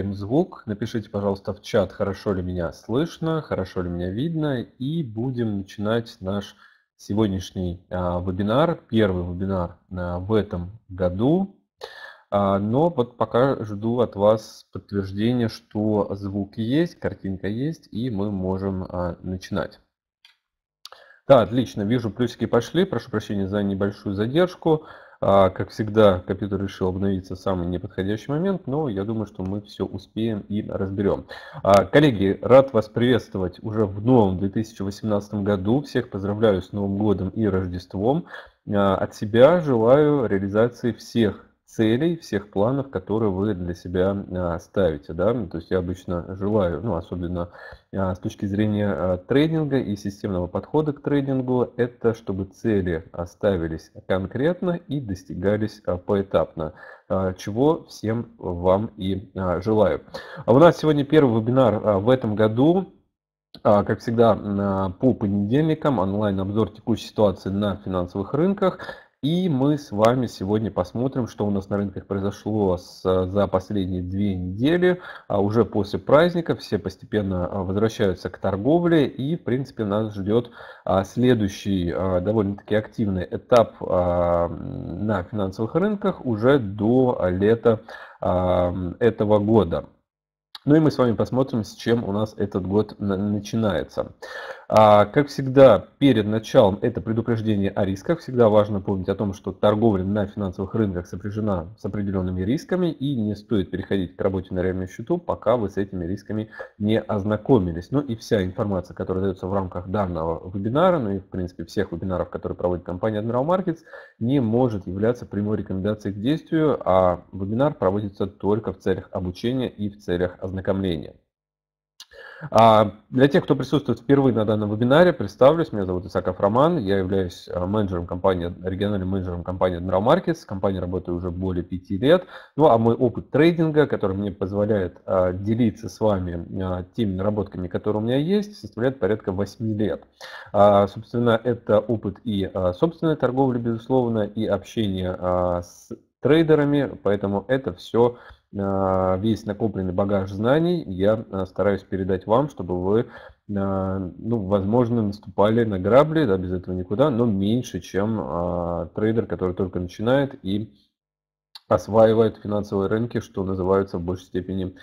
им звук. Напишите, пожалуйста, в чат, хорошо ли меня слышно, хорошо ли меня видно. И будем начинать наш сегодняшний а, вебинар, первый вебинар а, в этом году. А, но вот пока жду от вас подтверждения, что звук есть, картинка есть, и мы можем а, начинать. Да, отлично, вижу, плюсики пошли. Прошу прощения за небольшую задержку. А, как всегда, компьютер решил обновиться в самый неподходящий момент, но я думаю, что мы все успеем и разберем. А, коллеги, рад вас приветствовать уже в новом 2018 году. Всех поздравляю с Новым годом и Рождеством. А, от себя желаю реализации всех целей, всех планов, которые вы для себя а, ставите. Да? То есть я обычно желаю, ну, особенно а, с точки зрения а, трейдинга и системного подхода к трейдингу, это чтобы цели оставились конкретно и достигались поэтапно, чего всем вам и желаю. У нас сегодня первый вебинар в этом году. Как всегда, по понедельникам онлайн-обзор текущей ситуации на финансовых рынках. И мы с вами сегодня посмотрим, что у нас на рынках произошло с, э, за последние две недели. А уже после праздника все постепенно э, возвращаются к торговле. И, в принципе, нас ждет а, следующий а, довольно-таки активный этап а, на финансовых рынках уже до лета этого года. Ну и мы с вами посмотрим, с чем у нас этот год начинается. А Как всегда, перед началом это предупреждение о рисках. Всегда важно помнить о том, что торговля на финансовых рынках сопряжена с определенными рисками и не стоит переходить к работе на реальном счету, пока вы с этими рисками не ознакомились. Ну и вся информация, которая дается в рамках данного вебинара, ну и в принципе всех вебинаров, которые проводит компания Admiral Markets, не может являться прямой рекомендацией к действию, а вебинар проводится только в целях обучения и в целях ознакомления. А, для тех, кто присутствует впервые на данном вебинаре, представлюсь. Меня зовут Исаков Роман. Я являюсь а, менеджером компании, региональным менеджером компании Admiral Markets. Компания работает уже более пяти лет. Ну, а мой опыт трейдинга, который мне позволяет а, делиться с вами теми наработками, которые у меня есть, составляет порядка 8 лет. Собственно, это опыт и собственной торговли, безусловно, и общения с трейдерами, поэтому это все а, весь накопленный багаж знаний я а, стараюсь передать вам, чтобы вы, а, ну, возможно, наступали на грабли, да, без этого никуда, но меньше, чем трейдер, который только начинает и осваивает финансовые рынки, что называется в большей степени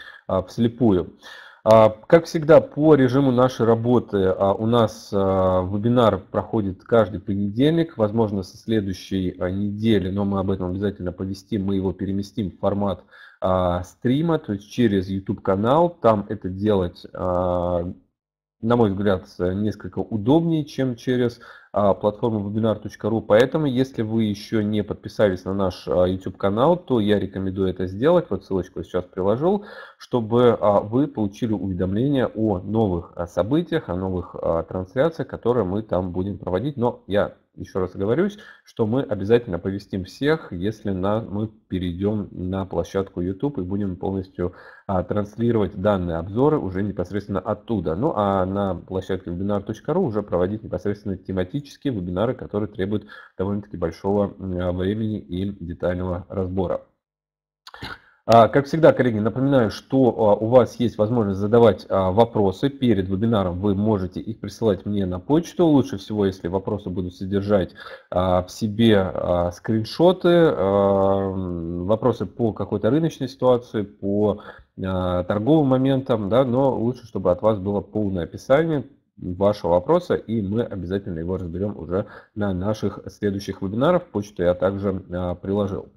вслепую. Как всегда, по режиму нашей работы у нас вебинар проходит каждый понедельник, возможно, со следующей недели, но мы об этом обязательно повестим, мы его переместим в формат э, стрима, то есть через YouTube канал. Там это делать, э, на мой взгляд, несколько удобнее, чем через э, платформу webinar.ru. Поэтому, если вы еще не подписались на наш э, YouTube канал, то я рекомендую это сделать. Вот ссылочку я сейчас приложил, чтобы э, вы получили уведомления о новых событиях, о новых э, трансляциях, которые мы там будем проводить. Но я еще раз оговорюсь, что мы обязательно повестим всех, если на, мы перейдем на площадку YouTube и будем полностью а, транслировать данные обзоры уже непосредственно оттуда. Ну а на площадке webinar.ru уже проводить непосредственно тематические вебинары, которые требуют довольно-таки большого а, времени и детального разбора. А, как всегда, коллеги, напоминаю, что а, у вас есть возможность задавать а, вопросы перед вебинаром. Вы можете их присылать мне на почту. Лучше всего, если вопросы будут содержать в себе скриншоты, вопросы по какой-то рыночной ситуации, по торговым моментам, да, но лучше, чтобы от вас было полное описание, вашего вопроса, и мы обязательно его разберем уже на наших следующих вебинарах. Почту я также приложил.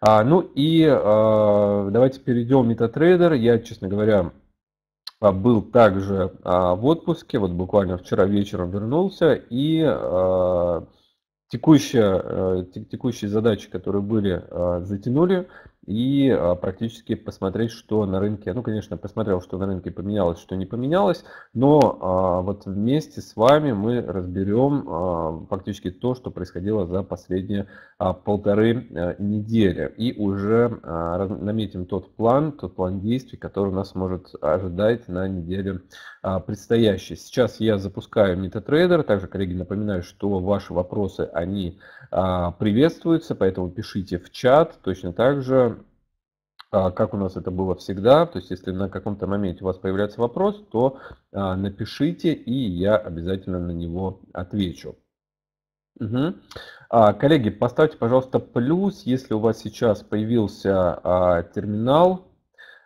А, ну и а, давайте перейдем в MetaTrader. Я, честно говоря, а, был также а, в отпуске, вот буквально вчера вечером вернулся, и а, текущие, э, а, текущие задачи, которые были, а, затянули и а, практически посмотреть, что на рынке, ну, конечно, посмотрел, что на рынке поменялось, что не поменялось, но а, вот вместе с вами мы разберем а, фактически то, что происходило за последние полторы э, недели, и уже наметим тот план, тот план действий, который нас может ожидать на неделе предстоящей. Сейчас я запускаю MetaTrader, также, коллеги, напоминаю, что ваши вопросы, они приветствуются, поэтому пишите в чат, точно так же а, как у нас это было всегда. То есть, если на каком-то моменте у вас появляется вопрос, то а, напишите, и я обязательно на него отвечу. Угу. коллеги, поставьте, пожалуйста, плюс, если у вас сейчас появился терминал,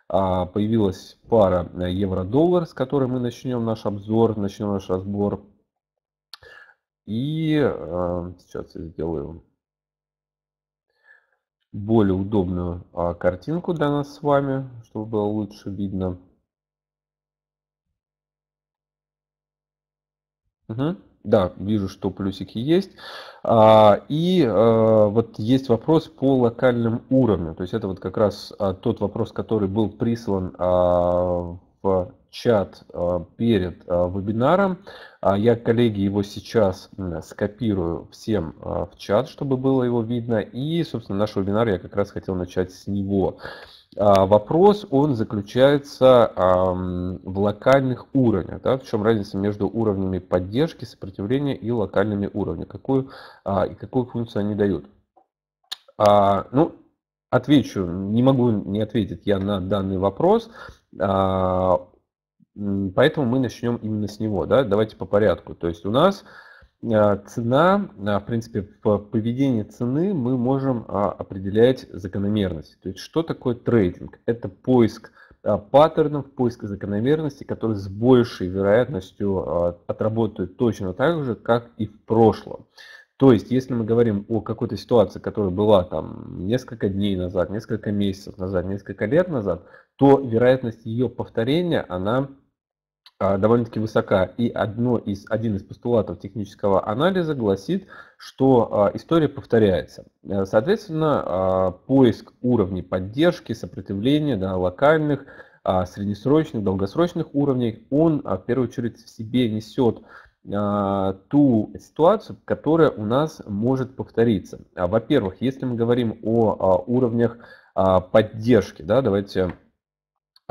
появилась пара э, евро-доллар, с которой мы начнем наш обзор, начнем наш разбор. И э, сейчас я сделаю более удобную а, картинку для нас с вами, чтобы было лучше видно. Угу. Да, вижу, что плюсики есть. А, и а, вот есть вопрос по локальным уровням. То есть это вот как раз а, тот вопрос, который был прислан а, в чат а, перед а, вебинаром. А я, коллеги, его сейчас скопирую всем а, в чат, чтобы было его видно. И, собственно, наш вебинар я как раз хотел начать с него. А, вопрос, он заключается в локальных уровнях. Да? В чем разница между уровнями поддержки, сопротивления и локальными уровнями? Какую, и какую функцию они дают? Ну, отвечу, не могу не ответить я на данный вопрос. Поэтому мы начнем именно с него. Да? Давайте по порядку. То есть у нас а, цена, а, в принципе, в поведении цены мы можем а, определять закономерность. То есть что такое трейдинг? Это поиск паттернов, поиск закономерности, которые с большей вероятностью отработают точно так же, как и в прошлом. То есть, если мы говорим о какой-то ситуации, которая была там несколько дней назад, несколько месяцев назад, несколько лет назад, то вероятность ее повторения, она а, довольно-таки высока. И одно из, один из постулатов технического анализа гласит, что а, история повторяется. Э, соответственно, а, поиск уровней поддержки, сопротивления, да, локальных, среднесрочных, долгосрочных уровней, он в первую очередь в себе несет ту ситуацию, которая у нас может повториться. Во-первых, если мы говорим о уровнях поддержки, да, давайте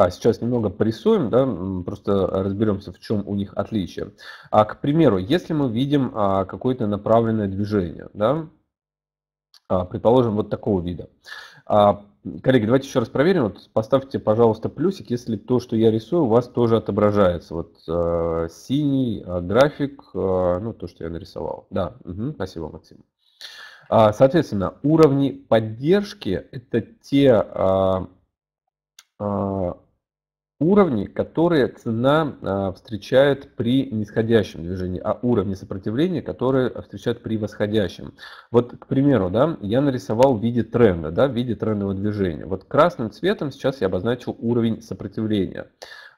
а сейчас немного порисуем, да, просто разберемся, в чем у них отличие. А, к примеру, если мы видим а, какое-то направленное движение, да, а, предположим, вот такого вида. А, коллеги, давайте еще раз проверим. Вот поставьте, пожалуйста, плюсик, если то, что я рисую, у вас тоже отображается. Вот а, синий а, график, а, ну, то, что я нарисовал. Да, угу, спасибо, Максим. А, соответственно, уровни поддержки – это те а, а уровни, которые цена а, встречает при нисходящем движении, а уровни сопротивления, которые встречают при восходящем. Вот, к примеру, да, я нарисовал в виде тренда, да, в виде трендового движения. Вот красным цветом сейчас я обозначил уровень сопротивления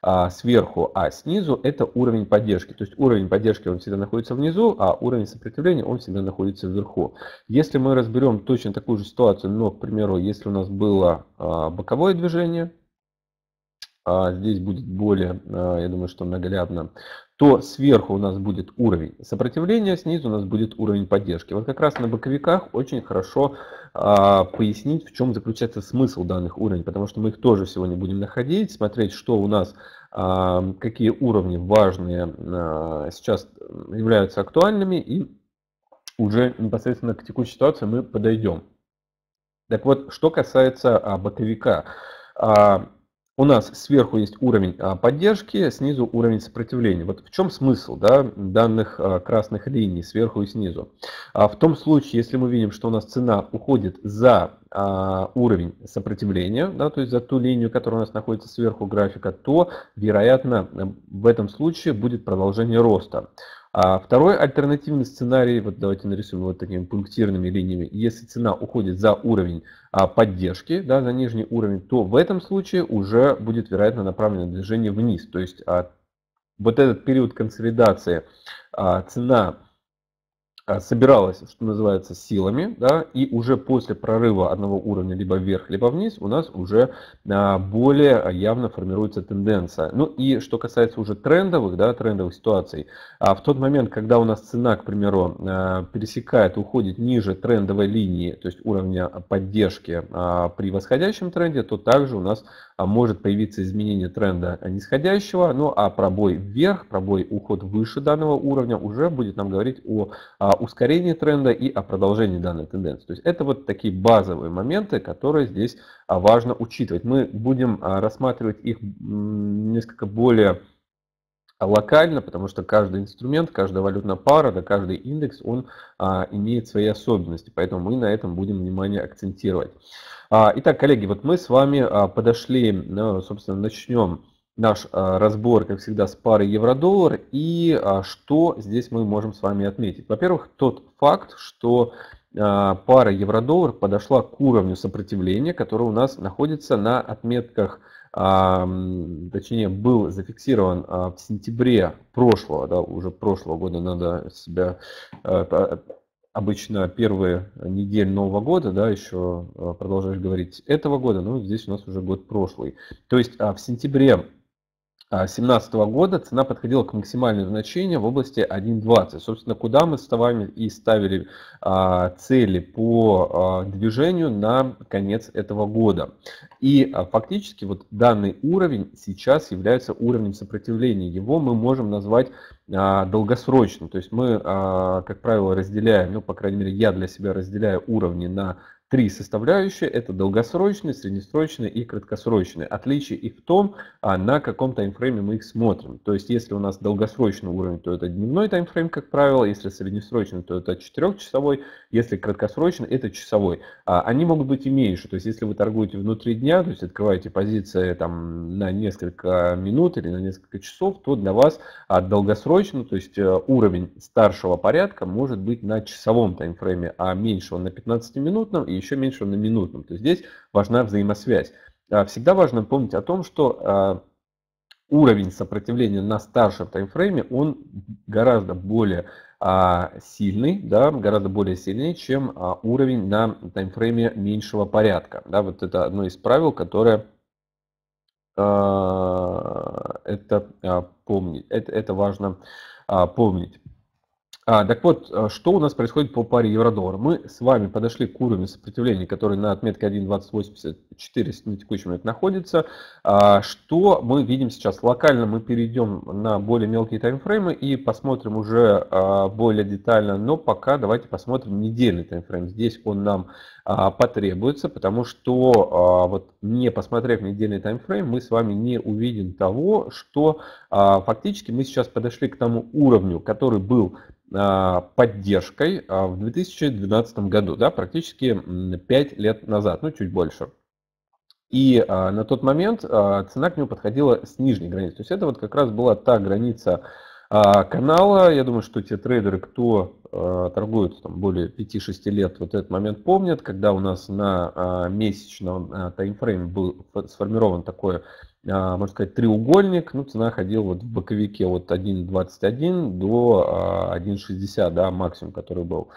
а, сверху, а снизу это уровень поддержки. То есть уровень поддержки он всегда находится внизу, а уровень сопротивления он всегда находится вверху. Если мы разберем точно такую же ситуацию, но, к примеру, если у нас было а, боковое движение, а здесь будет более, а, я думаю, что наглядно. то сверху у нас будет уровень сопротивления, снизу у нас будет уровень поддержки. Вот как раз на боковиках очень хорошо а, пояснить, в чем заключается смысл данных уровней, потому что мы их тоже сегодня будем находить, смотреть, что у нас, а, какие уровни важные сейчас являются актуальными, и уже непосредственно к текущей ситуации мы подойдем. Так вот, что касается боковика у нас сверху есть уровень а, поддержки, снизу уровень сопротивления. Вот в чем смысл да, данных а, красных линий сверху и снизу? А в том случае, если мы видим, что у нас цена уходит за уровень сопротивления, да, то есть за ту линию, которая у нас находится сверху графика, то, вероятно, в этом случае будет продолжение роста. А второй альтернативный сценарий, вот давайте нарисуем вот такими пунктирными линиями, если цена уходит за уровень а, поддержки, да, за нижний уровень, то в этом случае уже будет вероятно направлено движение вниз. То есть а, вот этот период консолидации а, цена а, собиралась, что называется, силами, да, и уже после прорыва одного уровня либо вверх, либо вниз у нас уже а, более явно формируется тенденция. Ну и что касается уже трендовых, да, трендовых ситуаций, а в тот момент, когда у нас цена, к примеру, а, пересекает, уходит ниже трендовой линии, то есть уровня поддержки при восходящем тренде, то также у нас может появиться изменение тренда нисходящего, ну а пробой вверх, пробой уход выше данного уровня уже будет нам говорить о о ускорении тренда и о продолжении данной тенденции. То есть это вот такие базовые моменты, которые здесь а, важно учитывать. Мы будем а, рассматривать их несколько более а, локально, потому что каждый инструмент, каждая валютная пара, да каждый индекс, он а, имеет свои особенности, поэтому мы на этом будем внимание акцентировать. А, итак, коллеги, вот мы с вами а, подошли, ну, собственно, начнем наш э, разбор, как всегда, с парой евро-доллар. И а, что здесь мы можем с вами отметить? Во-первых, тот факт, что э, пара евро-доллар подошла к уровню сопротивления, который у нас находится на отметках, а, точнее, был зафиксирован а, в сентябре прошлого, да, уже прошлого года надо себя э, обычно первые недели Нового года, да, еще продолжаешь говорить этого года, но здесь у нас уже год прошлый. То есть в сентябре 2017 а, года цена подходила к максимальному значению в области 1.20. Собственно, куда мы с вами и ставили а, цели по а, движению на конец этого года. И фактически вот данный уровень сейчас является уровнем сопротивления. Его мы можем назвать долгосрочным. То есть мы, как правило, разделяем, ну, по крайней мере, я для себя разделяю уровни на три составляющие – это долгосрочные, среднесрочные и краткосрочные. Отличие их в том, а, на каком таймфрейме мы их смотрим. То есть, если у нас долгосрочный уровень, то это дневной таймфрейм, как правило, если среднесрочный, то это четырехчасовой, если краткосрочный – это часовой. А, они могут быть и меньше, то есть, если вы торгуете внутри дня, то есть открываете позиции там, на несколько минут или на несколько часов, то для вас а, долгосрочный, то есть э, уровень старшего порядка может быть на часовом таймфрейме, а меньшего на 15-минутном и еще меньше на минутном. То есть здесь важна взаимосвязь. А, всегда важно помнить о том, что а, уровень сопротивления на старшем таймфрейме, он гораздо более а, сильный, да, гораздо более сильный, чем уровень на таймфрейме меньшего порядка. Да, вот это одно из правил, которое это помнить, это, это важно помнить. А, так вот, э, что у нас происходит по паре евро-доллар? Мы с вами подошли к уровню сопротивления, который на отметке 1.2084 на текущий момент находится. А, что мы видим сейчас? Локально мы перейдем на более мелкие таймфреймы и посмотрим уже а, более детально, но пока давайте посмотрим недельный таймфрейм. Здесь он нам а, потребуется, потому что а, вот не посмотрев недельный таймфрейм, мы с вами не увидим того, что а, фактически мы сейчас подошли к тому уровню, который был а, поддержкой а, в 2012 году, да, практически 5 лет назад, ну чуть больше. И а, на тот момент цена к нему подходила с нижней границы. То есть это вот как раз была та граница канала. Я думаю, что те трейдеры, кто а, торгуют там, более 5-6 лет, вот этот момент помнят, когда у нас на месячном а, таймфрейме был сформирован такое а, можно сказать, треугольник, ну, цена ходила вот в боковике от 1.21 до 1.60, а, да, максимум, который был.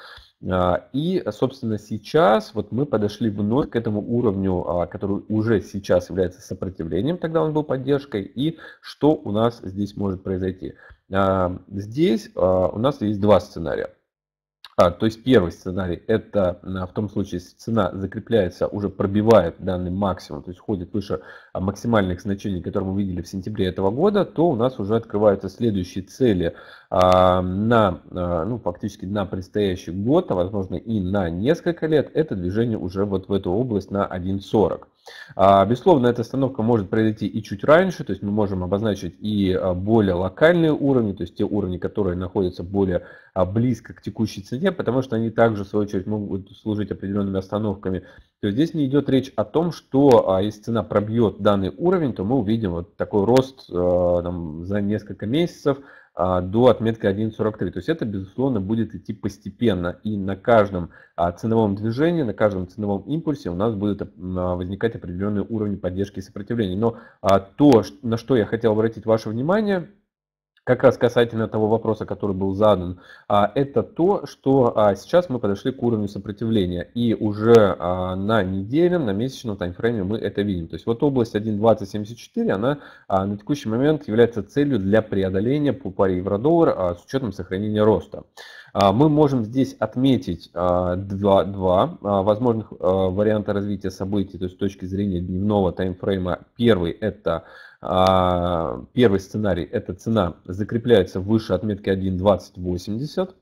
А, и, собственно, сейчас вот мы подошли вновь к этому уровню, который уже сейчас является сопротивлением, тогда он был поддержкой, и что у нас здесь может произойти. Здесь у нас есть два сценария. А, то есть первый сценарий – это а, в том случае, если цена закрепляется, уже пробивает данный максимум, то есть ходит выше а, максимальных значений, которые мы видели в сентябре этого года, то у нас уже открываются следующие цели а, на, а, ну, фактически на предстоящий год, а возможно и на несколько лет. Это движение уже вот в эту область на 1.40. А, безусловно, эта остановка может произойти и чуть раньше, то есть мы можем обозначить и а, более локальные уровни, то есть те уровни, которые находятся более а, близко к текущей цене, потому что они также, в свою очередь, могут служить определенными остановками. То есть здесь не идет речь о том, что если цена пробьет данный уровень, то мы увидим вот такой рост там, за несколько месяцев, а, до отметки 1.43. То есть это, безусловно, будет идти постепенно. И на каждом а, ценовом движении, на каждом ценовом импульсе у нас будет а, возникать определенные уровни поддержки и сопротивления. Но то, на что я хотел обратить ваше внимание – как раз касательно того вопроса, который был задан, а, это то, что а, сейчас мы подошли к уровню сопротивления. И уже а, на недельном, на месячном таймфрейме мы это видим. То есть вот область 1.2074, она на текущий момент является целью для преодоления по паре евро-доллар с учетом сохранения роста. Мы можем здесь отметить два, два возможных варианта развития событий, то есть с точки зрения дневного таймфрейма. Первый – это а, первый сценарий – это цена закрепляется выше отметки 1.2080.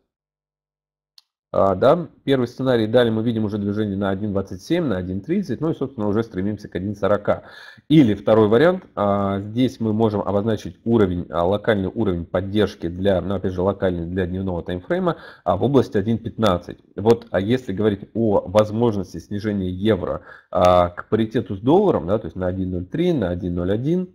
А, да, первый сценарий далее мы видим уже движение на 1.27, на 1.30, ну и, собственно, уже стремимся к 1.40. Или второй вариант, а, здесь мы можем обозначить уровень, локальный уровень поддержки для, ну, опять же, локальный для дневного таймфрейма в области 1.15. Вот а если говорить о возможности снижения евро к паритету с долларом, да, то есть на 1.03, на 1.01,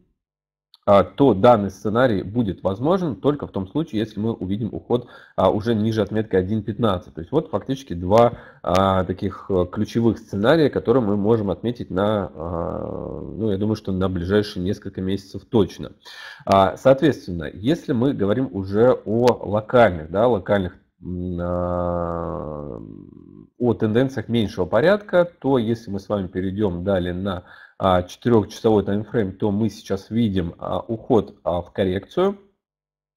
а, то данный сценарий будет возможен только в том случае, если мы увидим уход а, уже ниже отметки 1.15. То есть вот фактически два а, таких э, ключевых сценария, которые мы можем отметить на, ну я думаю, что на ближайшие несколько месяцев точно. Соответственно, если мы говорим уже о локальных, да, локальных о тенденциях меньшего порядка, то если мы с вами перейдем далее на 4-часовой а, таймфрейм, то мы сейчас видим а, уход а, в коррекцию,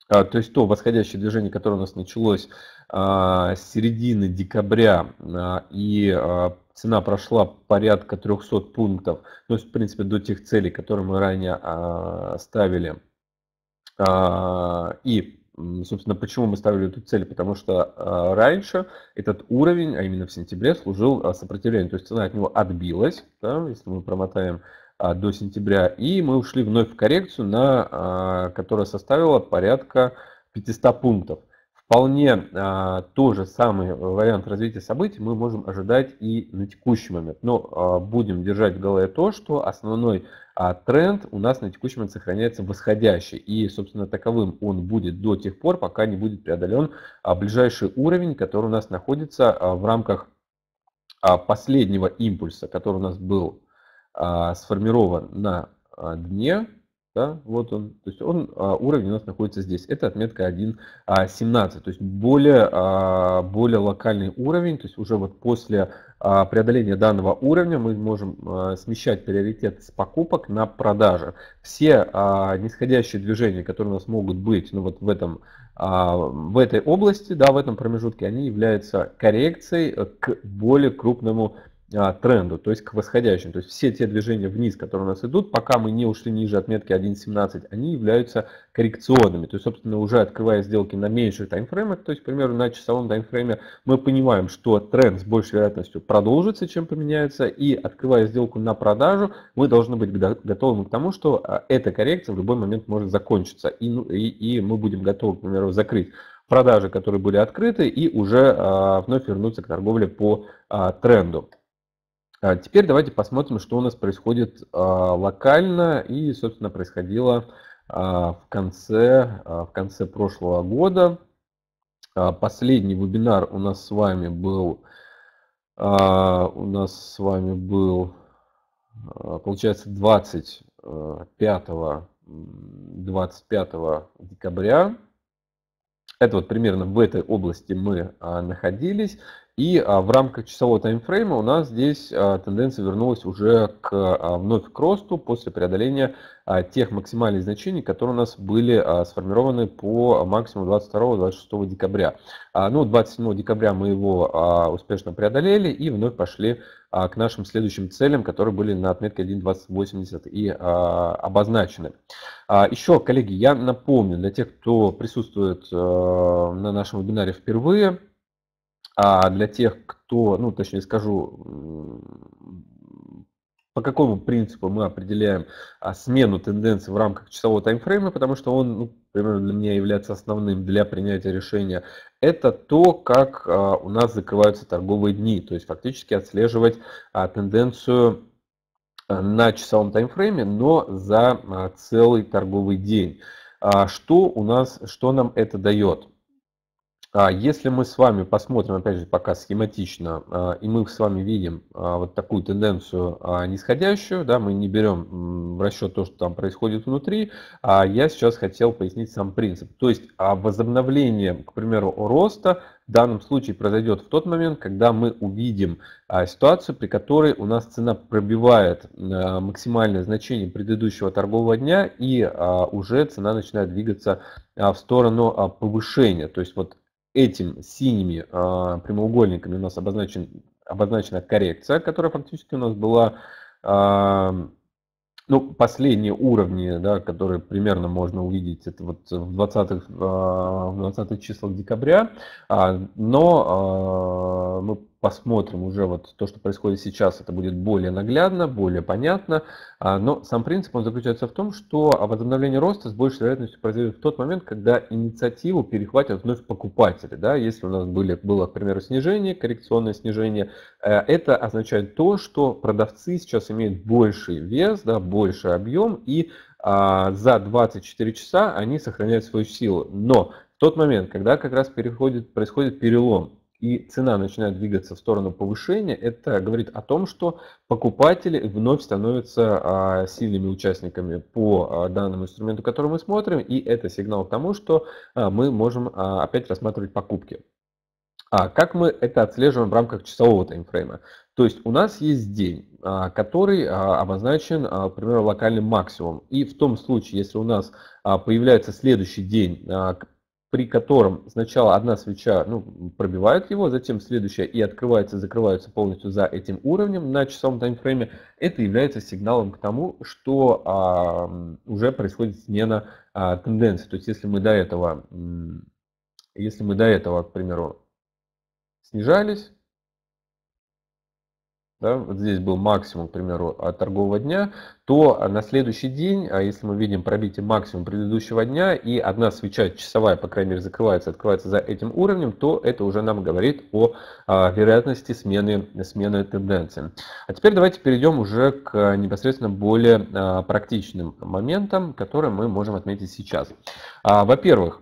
то есть то восходящее движение, которое у нас началось с середины декабря и цена прошла порядка 300 пунктов, то ну, есть в принципе до тех целей, которые мы ранее ставили. И Собственно, почему мы ставили эту цель? Потому что а, раньше этот уровень, а именно в сентябре, служил а, сопротивлением. То есть цена от него отбилась, да, если мы промотаем а, до сентября. И мы ушли вновь в коррекцию, на, которая составила порядка 500 пунктов вполне а, тот же самый вариант развития событий мы можем ожидать и на текущий момент. Но а, будем держать в голове то, что основной а, тренд у нас на текущий момент сохраняется восходящий. И, собственно, таковым он будет до тех пор, пока не будет преодолен а, ближайший уровень, который у нас находится а, в рамках а, последнего импульса, который у нас был а, сформирован на а, дне да, вот он, то есть он, а, уровень у нас находится здесь. Это отметка 1.17, а, то есть более, а, более локальный уровень, то есть уже вот после а, преодоления данного уровня мы можем а, смещать приоритет с покупок на продажи. Все а, нисходящие движения, которые у нас могут быть ну, вот в, этом, а, в этой области, да, в этом промежутке, они являются коррекцией э, к более крупному а, тренду, то есть к восходящему. То есть все те движения вниз, которые у нас идут, пока мы не ушли ниже отметки 1.17, они являются коррекционными. То есть, собственно, уже открывая сделки на меньших таймфреймах, то есть, к примеру, на часовом таймфрейме, мы понимаем, что тренд с большей вероятностью продолжится, чем поменяется, и открывая сделку на продажу, мы должны быть готовы к тому, что а, эта коррекция в любой момент может закончиться, и, ну, и, и мы будем готовы, к примеру, закрыть продажи, которые были открыты, и уже а, вновь вернуться к торговле по а, тренду. А теперь давайте посмотрим, что у нас происходит а, локально и, собственно, происходило а, в конце, в конце прошлого года. Последний вебинар у нас с вами был, у нас с вами был, получается, 25, 25 декабря. Это вот примерно в этой области мы находились. И а, в рамках часового таймфрейма у нас здесь а, тенденция вернулась уже к, а, вновь к росту после преодоления тех максимальных значений, которые у нас были сформированы по максимуму 22-26 декабря. Ну, 27 декабря мы его успешно преодолели и вновь пошли к нашим следующим целям, которые были на отметке 1.2080 и а, обозначены. А, еще, коллеги, я напомню для тех, кто присутствует а, на нашем вебинаре впервые, а для тех, кто, ну, точнее скажу, по какому принципу мы определяем а, смену тенденции в рамках часового таймфрейма, потому что он, ну, примерно для меня является основным для принятия решения, это то, как а, у нас закрываются торговые дни, то есть фактически отслеживать а, тенденцию на часовом таймфрейме, но за целый торговый день. Что у нас, что нам это дает? А, если мы с вами посмотрим, опять же, пока схематично, а, и мы с вами видим а, вот такую тенденцию нисходящую, да, мы не берем в расчет то, что там происходит внутри, а я сейчас хотел пояснить сам принцип. То есть возобновление, к примеру, роста в данном случае произойдет в тот момент, когда мы увидим ситуацию, при которой у нас цена пробивает максимальное значение предыдущего торгового дня и уже цена начинает двигаться в сторону повышения. То есть вот этим синими э, прямоугольниками у нас обозначен, обозначена коррекция, которая фактически у нас была э, ну, последние уровни, да, которые примерно можно увидеть, это вот в 20-х 20 а, числах декабря, а, но мы посмотрим уже вот то, что происходит сейчас, это будет более наглядно, более понятно. А, но сам принцип он заключается в том, что а, возобновление роста с большей вероятностью произойдет в тот момент, когда инициативу перехватят вновь покупатели. Да? Если у нас были, было, к примеру, снижение, коррекционное снижение, э, это означает то, что продавцы сейчас имеют больший вес, да, больший объем, и а, за 24 часа они сохраняют свою силу. Но в тот момент, когда как раз переходит, происходит перелом, и цена начинает двигаться в сторону повышения, это говорит о том, что покупатели вновь становятся а, сильными участниками по а, данному инструменту, который мы смотрим, и это сигнал к тому, что а, мы можем опять рассматривать покупки. А как мы это отслеживаем в рамках часового таймфрейма? То есть у нас есть день, который обозначен, к примеру, локальным максимумом. И в том случае, если у нас появляется следующий день, при котором сначала одна свеча ну, пробивает его, затем следующая и открывается, закрывается полностью за этим уровнем на часовом таймфрейме, это является сигналом к тому, что а, уже происходит смена а, тенденции. То есть если мы до этого, если мы до этого, к примеру, снижались, да, вот здесь был максимум, к примеру, от а, торгового дня, то а, на следующий день, а если мы видим пробитие максимум предыдущего дня и одна свеча часовая, по крайней мере, закрывается, открывается за этим уровнем, то это уже нам говорит о а, вероятности смены, смены тенденции. А теперь давайте перейдем уже к непосредственно более а, практичным моментам, которые мы можем отметить сейчас. Во-первых,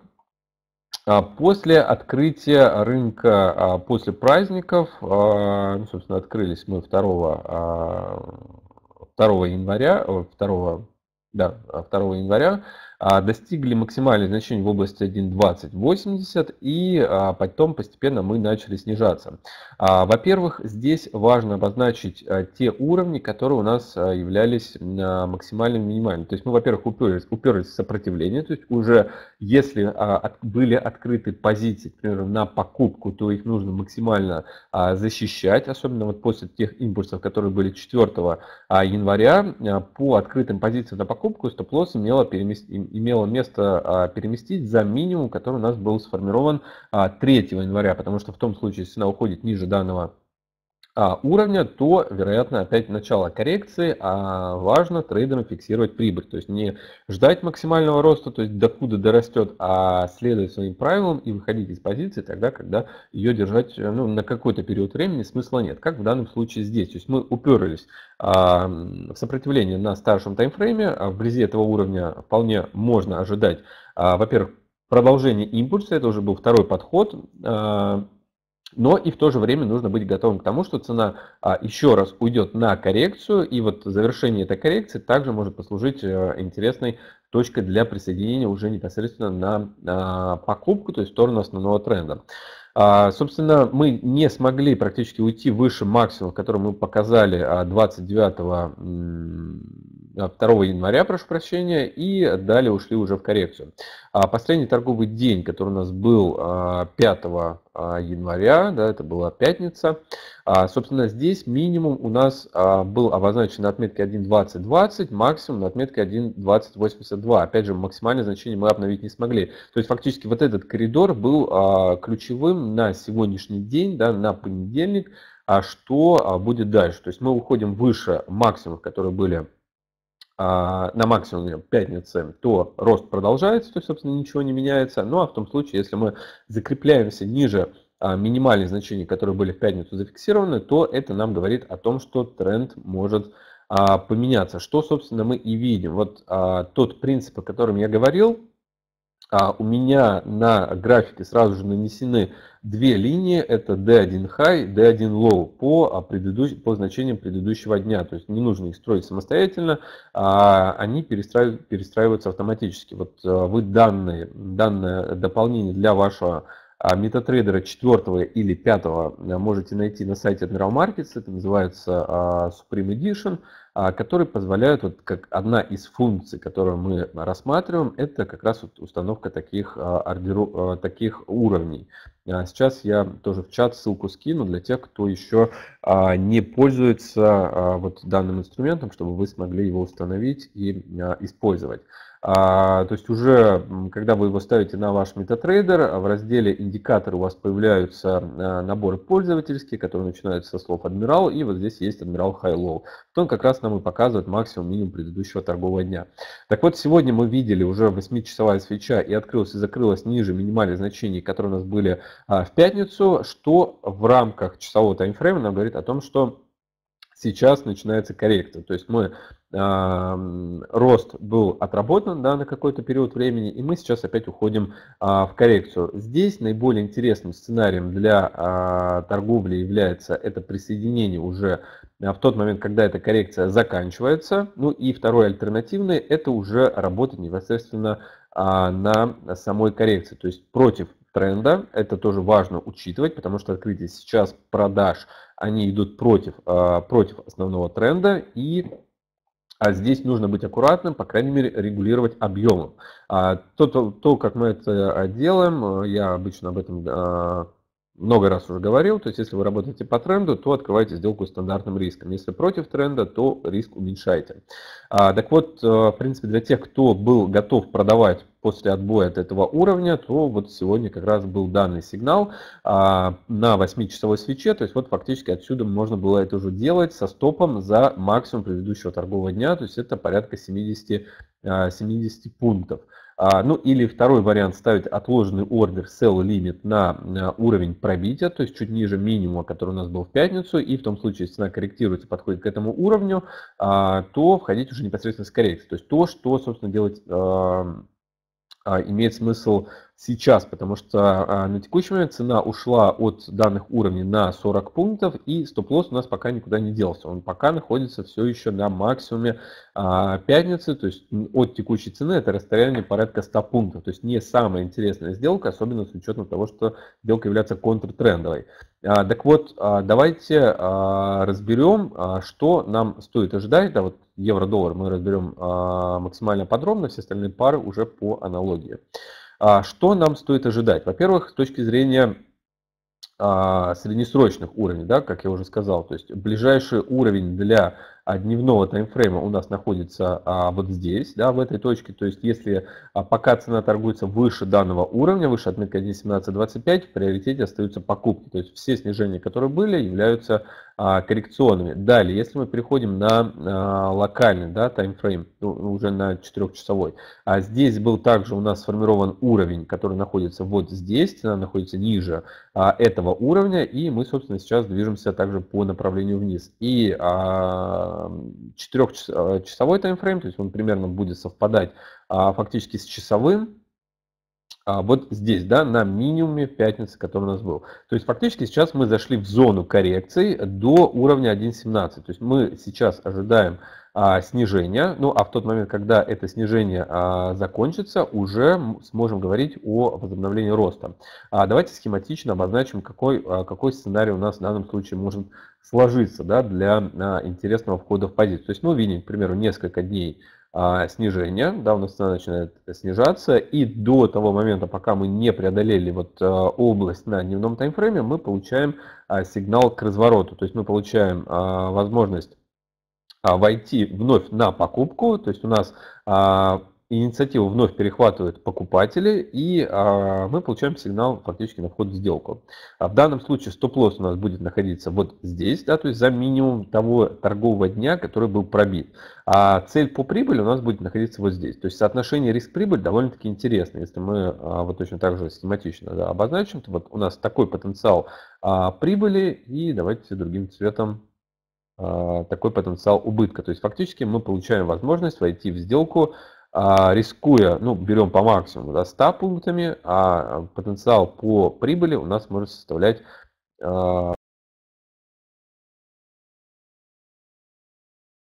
а, после открытия рынка, а, после праздников, а, ну, собственно, открылись мы 2, 2 января, 2, э, да, 2 января, а, достигли максимальных значений в области 1.2080 и а, потом постепенно мы начали снижаться. А, во-первых, здесь важно обозначить те уровни, которые у нас являлись максимальным и минимальным. То есть мы, во-первых, уперлись, уперлись в сопротивление, то есть уже если были открыты позиции, например, на покупку, то их нужно максимально защищать, особенно вот после тех импульсов, которые были 4 января, по открытым позициям на покупку стоп-лосс имело переместить имело место а, переместить за минимум, который у нас был сформирован 3 а, января, потому что в том случае, если она уходит ниже данного а, уровня, то, вероятно, опять начало коррекции, а важно трейдерам фиксировать прибыль. То есть не ждать максимального роста, то есть докуда дорастет, а следовать своим правилам и выходить из позиции тогда, когда ее держать э, ну, на какой-то период времени смысла нет, как в данном случае здесь. То есть мы уперлись а, в сопротивление на старшем таймфрейме, а вблизи этого уровня вполне можно ожидать, а, во-первых, продолжение импульса, это уже был второй подход, а, но и в то же время нужно быть готовым к тому, что цена а, еще раз уйдет на коррекцию, и вот завершение этой коррекции также может послужить а, интересной точкой для присоединения уже непосредственно на а, покупку, то есть в сторону основного тренда. А, собственно, мы не смогли практически уйти выше максимума, который мы показали 29 а, 2 а, января, прошу прощения, и далее ушли уже в коррекцию. А последний торговый день, который у нас был 5 а, января, да, это была пятница, собственно, здесь минимум у нас был обозначен на отметке 1.20.20, максимум на отметке 1.20.82. Опять же, максимальное значение мы обновить не смогли. То есть, фактически, вот этот коридор был ключевым на сегодняшний день, да, на понедельник, а что будет дальше. То есть мы уходим выше максимумов, которые были а, на максимуме пятницы, то рост продолжается, то есть, собственно, ничего не меняется. Ну а в том случае, если мы закрепляемся ниже а, минимальных значений, которые были в пятницу зафиксированы, то это нам говорит о том, что тренд может а, поменяться. Что, собственно, мы и видим. Вот тот принцип, о котором я говорил, а у меня на графике сразу же нанесены две линии, это D1 high, D1 low по, а, предыдущ... по значениям предыдущего дня. То есть не нужно их строить самостоятельно, а они перестраиваются автоматически. Вот а, вы данные, данное дополнение для вашего метатрейдера а 4 или 5 э, можете найти на сайте Admiral Markets, это называется а, Supreme Edition, а, который позволяет вот как одна из функций, которую мы рассматриваем, это как раз вот установка таких, ордеру, таких уровней. Сейчас я тоже в чат ссылку скину для тех, кто еще не пользуется вот данным инструментом, чтобы вы смогли его установить и использовать. А, то есть уже, когда вы его ставите на ваш MetaTrader, а в разделе «Индикаторы» у вас появляются а, наборы пользовательские, которые начинаются со слов «Адмирал», и вот здесь есть «Адмирал Хайлоу». Он как раз нам и показывает максимум-минимум предыдущего торгового дня. Так вот, сегодня мы видели уже 8-часовая свеча и открылась и закрылась ниже минимальных значений, которые у нас были в пятницу, что в рамках часового таймфрейма нам говорит о том, что сейчас начинается коррекция. То есть мой э, рост был отработан да, на какой-то период времени, и мы сейчас опять уходим э, в коррекцию. Здесь наиболее интересным сценарием для э, торговли является это присоединение уже а, в тот момент, когда эта коррекция заканчивается. Ну и второй альтернативный – это уже работать непосредственно на самой коррекции. То есть против тренда. Это тоже важно учитывать, потому что открытие сейчас продаж, они идут против, а, против основного тренда и а здесь нужно быть аккуратным, по крайней мере, регулировать объемы. А то, то, то, как мы это а, делаем, а, я обычно об этом много раз уже говорил, то есть если вы работаете по тренду, то открываете сделку с стандартным риском. Если против тренда, то риск уменьшайте. А, так вот, э, в принципе, для тех, кто был готов продавать после отбоя от этого уровня, то вот сегодня как раз был данный сигнал а, на 8-часовой свече, то есть вот фактически отсюда можно было это уже делать со стопом за максимум предыдущего торгового дня, то есть это порядка 70, 70 а, пунктов. А, ну или второй вариант ставить отложенный ордер sell limit на уровень пробития, то есть чуть ниже минимума, который у нас был в пятницу, и в том случае, если цена корректируется, подходит к этому уровню, а, то входить уже непосредственно с коррекцией. То есть то, что, собственно, делать а, а, имеет смысл сейчас, потому что а, на текущий момент цена ушла от данных уровней на 40 пунктов, и стоп-лосс у нас пока никуда не делся. Он пока находится все еще на максимуме а, пятницы, то есть от текущей цены это расстояние порядка 100 пунктов. То есть не самая интересная сделка, особенно с учетом того, что сделка является контртрендовой. А, так вот, а, давайте а, разберем, что нам стоит ожидать. Да, вот евро-доллар мы разберем максимально подробно, все остальные пары уже по аналогии. Что нам стоит ожидать? Во-первых, с точки зрения среднесрочных уровней, да, как я уже сказал, то есть ближайший уровень для а, дневного таймфрейма у нас находится а, вот здесь, да, в этой точке. То есть, если а, пока цена торгуется выше данного уровня, выше отметки 1.1725, в приоритете остаются покупки. То есть, все снижения, которые были, являются коррекционными. Далее, если мы переходим на локальный да, таймфрейм, ну, уже на 4-часовой, а здесь был также у нас сформирован уровень, который находится вот здесь, цена находится ниже этого уровня, и мы, собственно, сейчас движемся также по направлению вниз. И Эм, четырехчасовой э, таймфрейм, то есть он примерно будет совпадать а, фактически с часовым, а, вот здесь, да, на минимуме пятницы, который у нас был. То есть фактически сейчас мы зашли в зону коррекции до уровня 1.17. То есть мы сейчас ожидаем а, снижения. Ну а в тот момент, когда это снижение а, закончится, уже сможем говорить о возобновлении роста. А, давайте схематично обозначим, какой, какой сценарий у нас в данном случае может сложиться да, для интересного входа в позицию. То есть мы ну, видим, к примеру, несколько дней снижение, да, у нас цена начинает снижаться, и до того момента, пока мы не преодолели вот область на дневном таймфрейме, мы получаем сигнал к развороту, то есть мы получаем возможность а, войти вновь на покупку, то есть у нас а, инициативу вновь перехватывают покупатели, и а, мы получаем сигнал фактически на вход в сделку. А в данном случае стоп-лосс у нас будет находиться вот здесь, да, то есть за минимум того торгового дня, который был пробит. А цель по прибыли у нас будет находиться вот здесь. То есть соотношение риск-прибыль довольно-таки интересно. Если мы а, вот точно так же схематично да, обозначим, то вот у нас такой потенциал а, прибыли, и давайте другим цветом а, такой потенциал убытка. То есть фактически мы получаем возможность войти в сделку, а, рискуя, ну, берем по максимуму, да, 100 пунктами, а потенциал по прибыли у нас может составлять а,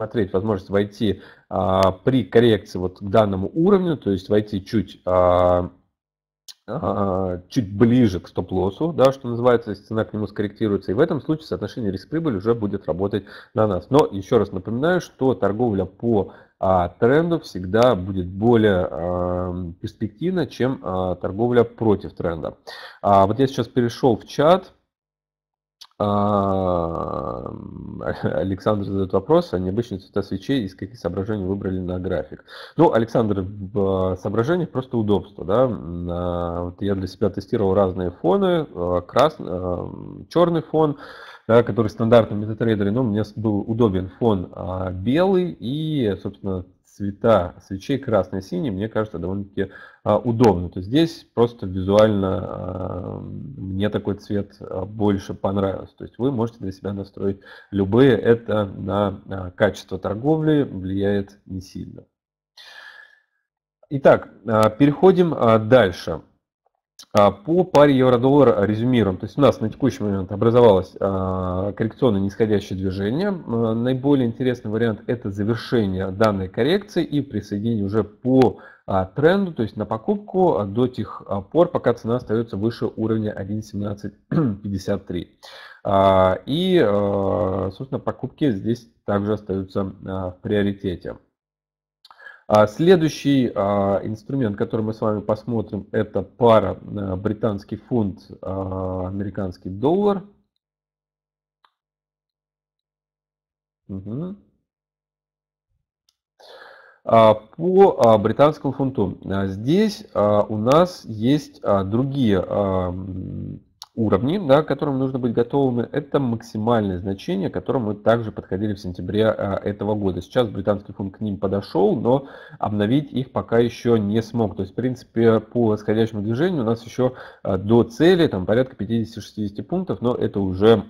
смотреть возможность войти при коррекции вот к данному уровню, то есть войти чуть а, чуть ближе к стоп-лоссу, да, что называется, цена к нему скорректируется. И в этом случае соотношение риск-прибыль уже будет работать на нас. Но еще раз напоминаю, что торговля по а, тренду всегда будет более а, перспективна, чем а, торговля против тренда. А, вот я сейчас перешел в чат. А, Александр задает вопрос, они а обычно цвета свечей из каких соображений выбрали на график? Ну, Александр, в а, просто удобство, да. Вот я для себя тестировал разные фоны, красный, черный фон, да, который стандартный в MetaTrader, но мне был удобен фон белый и, собственно, цвета свечей красный и синий, мне кажется, довольно-таки а, удобно. То есть здесь просто визуально а, мне такой цвет а, больше понравился. То есть вы можете для себя настроить любые. Это на качество торговли влияет не сильно. Итак, переходим дальше. А, по паре евро-доллар резюмируем. То есть у нас на текущий момент образовалось а, коррекционное нисходящее движение. Наиболее интересный вариант это завершение данной коррекции и присоединение уже по а, тренду, то есть на покупку до тех пор, пока цена остается выше уровня 1.1753. И, собственно, покупки здесь также остаются в приоритете. А следующий а, инструмент, который мы с вами посмотрим, это пара э, британский фунт, а, американский доллар. Угу. По британскому фунту. Здесь у нас есть другие уровни, да, к которым нужно быть готовыми, это максимальные значения, к которым мы также подходили в сентябре а, этого года. Сейчас британский фунт к ним подошел, но обновить их пока еще не смог. То есть, в принципе, по восходящему движению у нас еще а, до цели там порядка 50-60 пунктов, но это уже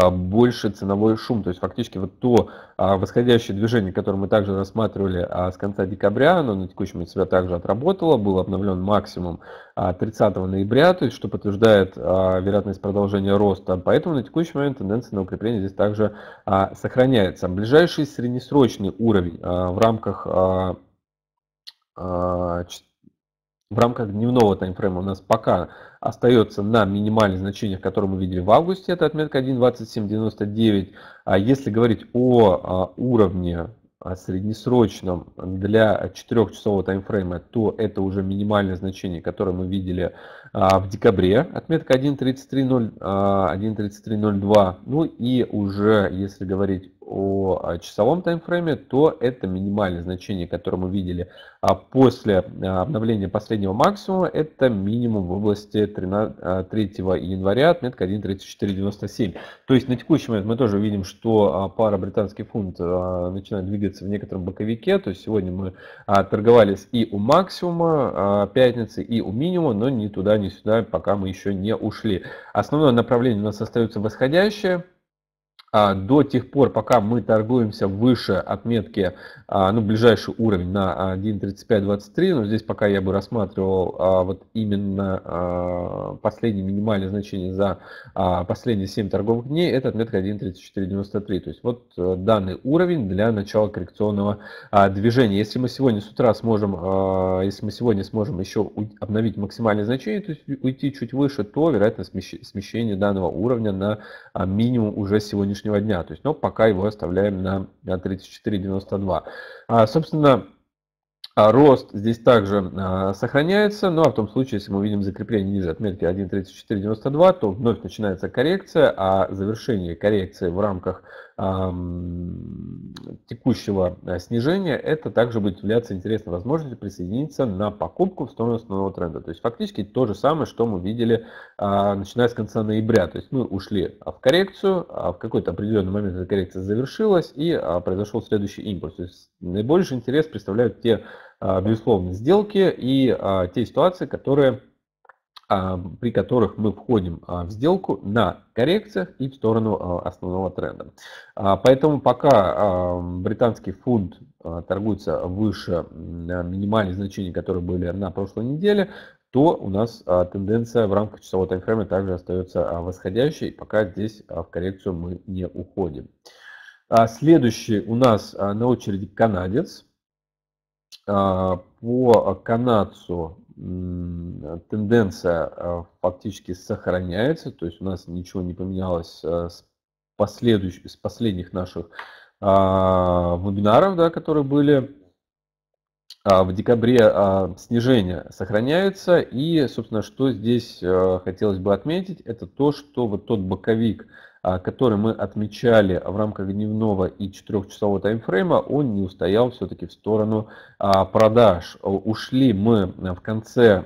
а, больше ценовой шум. То есть фактически вот то а, восходящее движение, которое мы также рассматривали а, с конца декабря, оно на текущем себя также отработало, был обновлен максимум 30 ноября, то есть что подтверждает вероятность продолжения роста. Поэтому на текущий момент тенденция на укрепление здесь также сохраняется. Ближайший среднесрочный уровень в рамках в рамках дневного таймфрейма у нас пока остается на минимальных значениях, которые мы видели в августе, это отметка 1.2799. А если говорить о а, уровне а, среднесрочном для 4-часового таймфрейма, то это уже минимальное значение, которое мы видели а, в декабре, отметка 1.3302. Ну и уже, если говорить о а, часовом таймфрейме, то это минимальное значение, которое мы видели а, после а, обновления последнего максимума, это минимум в области 13, 3 января, отметка 1.3497. То есть на текущий момент мы тоже видим, что пара британский фунт начинает двигаться в некотором боковике, то есть сегодня мы торговались и у максимума пятницы, и у минимума, но ни туда, ни сюда, пока мы еще не ушли. Основное направление у нас остается восходящее, а, до тех пор, пока мы торгуемся выше отметки, а, ну, ближайший уровень на 1.3523, а, но здесь пока я бы рассматривал вот именно последнее минимальное значение за последние 7 торговых дней, это отметка 1.3493, то есть вот э, данный уровень для начала коррекционного движения. Если мы сегодня с утра сможем, если мы сегодня сможем еще обновить максимальное значение, то есть уйти чуть выше, то вероятно смещение данного уровня на минимум уже сегодня сегодняшнего дня. То есть, но пока его оставляем на 34,92. А, собственно, а, Рост здесь также а, сохраняется, ну а в том случае, если мы видим закрепление ниже отметки 1.3492, то вновь начинается коррекция, а завершение коррекции в рамках текущего э, снижения, это также будет являться интересной возможностью присоединиться на покупку в сторону основного тренда. То есть фактически то же самое, что мы видели а, начиная с конца ноября. То есть мы ушли в коррекцию, а в какой-то определенный момент эта коррекция завершилась и а, произошел следующий импульс. То есть наибольший интерес представляют те, безусловно, сделки и те ситуации, которые а, при которых мы входим а, в сделку на коррекциях и в сторону а, основного тренда. Поэтому пока британский фунт торгуется выше минимальных значений, которые были на прошлой неделе, то у нас тенденция в рамках часового таймфрейма также остается восходящей, пока здесь в коррекцию мы не уходим. Следующий у нас на очереди канадец. По канадцу тенденция э, фактически сохраняется, то есть у нас ничего не поменялось э, с, последующих, с последних наших а, вебинаров, да, которые были а, в декабре а, снижения сохраняются. И, собственно, что здесь а, хотелось бы отметить, это то, что вот тот боковик, который мы отмечали в рамках дневного и четырехчасового таймфрейма, он не устоял все-таки в сторону продаж. Ушли мы в конце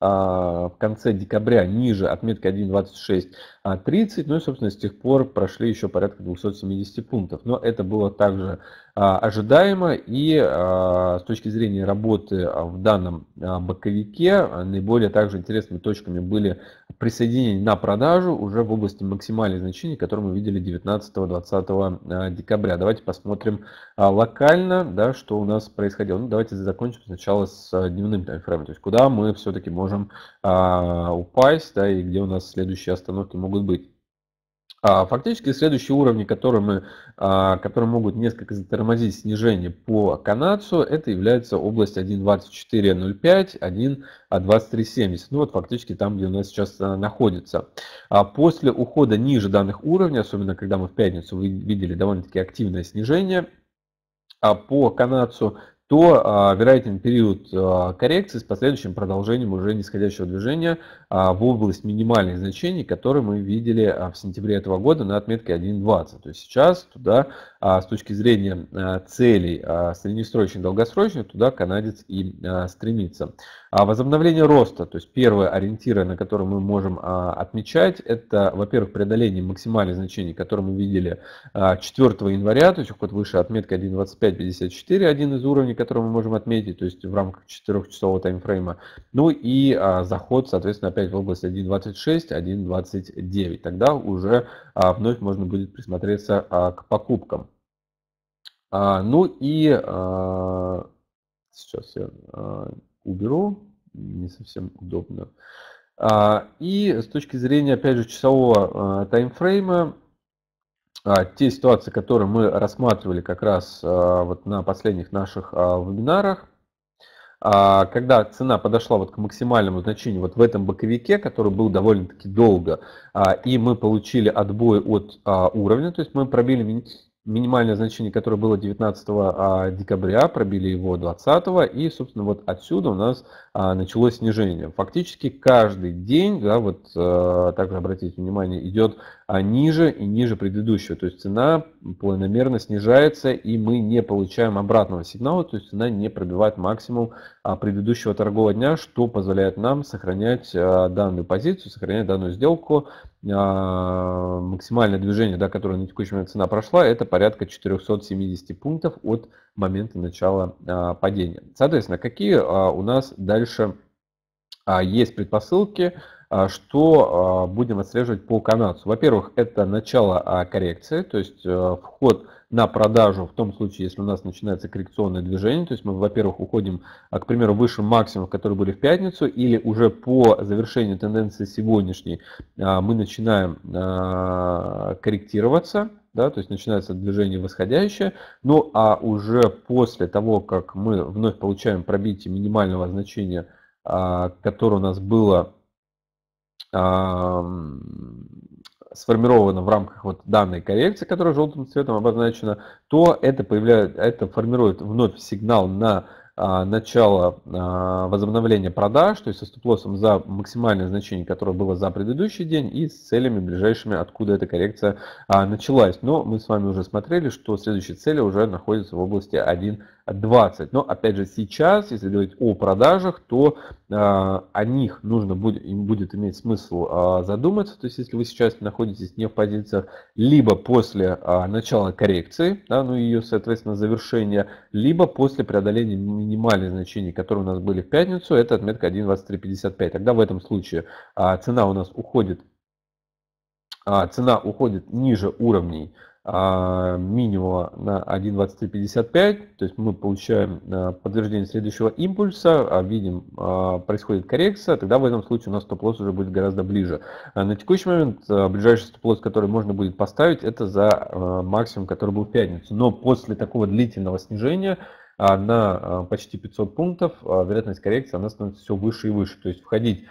в конце декабря ниже отметки 1.26 а 30. Ну и, собственно, с тех пор прошли еще порядка 270 пунктов. Но это было также а, ожидаемо. И а, с точки зрения работы а, в данном а, боковике, а, наиболее также интересными точками были присоединения на продажу уже в области максимальных значений, которые мы видели 19-20 а, декабря. Давайте посмотрим локально, да, что у нас происходило. Ну, давайте закончим сначала с дневным таймфреймом, то есть куда мы все-таки можем упасть, да, и где у нас следующие остановки могут могут быть. А фактически следующие уровни, которые, мы, а, которые могут несколько затормозить снижение по канадцу, это является область 1.24.05, 1.23.70. Ну вот фактически там, где у нас сейчас а, находится. После ухода ниже данных уровней, особенно когда мы в пятницу видели довольно-таки активное снижение, по канадцу то вероятен период коррекции с последующим продолжением уже нисходящего движения а, в область минимальных значений, которые мы видели а, в сентябре этого года на отметке 1.20. То есть сейчас туда, а, с точки зрения целей среднесрочной и долгосрочной, туда канадец и стремится. Возобновление роста, то есть первые ориентиры, на которые мы можем отмечать, это, во-первых, преодоление максимальных значений, которые мы видели 4 января, то есть уход выше отметка 1.2554, один из уровней, который мы можем отметить, то есть в рамках 4-часового таймфрейма. Ну и заход, соответственно, опять опять в области 1.26, 1.29. Тогда уже а, вновь можно будет присмотреться а, к покупкам. А, ну и сейчас я уберу, не совсем удобно. И с точки зрения, опять же, часового таймфрейма, те ситуации, которые мы рассматривали как раз вот на последних наших вебинарах, а, когда цена подошла вот к максимальному значению вот в этом боковике, который был довольно-таки долго, а, и мы получили отбой от а, уровня, то есть мы пробили минимальное значение, которое было 19 декабря, пробили его 20, и, собственно, вот отсюда у нас началось снижение. Фактически каждый день, да, вот также обратите внимание, идет а ниже и ниже предыдущего. То есть цена планомерно снижается, и мы не получаем обратного сигнала, то есть цена не пробивает максимум а, предыдущего торгового дня, что позволяет нам сохранять а, данную позицию, сохранять данную сделку. А, максимальное движение, да, которое на текущий момент цена прошла, это порядка 470 пунктов от момента начала падения. Соответственно, какие у нас дальше есть предпосылки а что а, будем отслеживать по канадцу. Во-первых, это начало а, коррекции, то есть э, вход на продажу в том случае, если у нас начинается коррекционное движение, то есть мы, во-первых, уходим, к примеру, выше максимумов, которые были в пятницу, или уже по завершению тенденции сегодняшней мы начинаем корректироваться, да, то есть начинается движение восходящее, ну а уже после того, как мы вновь получаем пробитие минимального значения, которое у нас было сформировано в рамках вот данной коррекции, которая желтым цветом обозначена, то это, появляет, это формирует вновь сигнал на а, начало а, возобновления продаж, то есть со стоп-лоссом за максимальное значение, которое было за предыдущий день, и с целями ближайшими, откуда эта коррекция а, началась. Но мы с вами уже смотрели, что следующие цели уже находятся в области 1 20. Но опять же сейчас, если говорить о продажах, то э, о них нужно будет, будет иметь смысл э, задуматься. То есть если вы сейчас находитесь не в позициях либо после э, начала коррекции, да, ну ее соответственно завершения, либо после преодоления минимальных значений, которые у нас были в пятницу, это отметка 1.2355. Тогда в этом случае э, цена у нас уходит, э, цена уходит ниже уровней а, минимума на 1.2355, то есть мы получаем а, подтверждение следующего импульса, а, видим, происходит коррекция, тогда в этом случае у нас стоп-лосс уже будет гораздо ближе. На текущий момент ближайший стоп-лосс, который можно будет поставить, это за максимум, который был в пятницу. Но после такого длительного снижения а, на а, почти 500 пунктов, а, вероятность коррекции она становится все выше и выше. То есть входить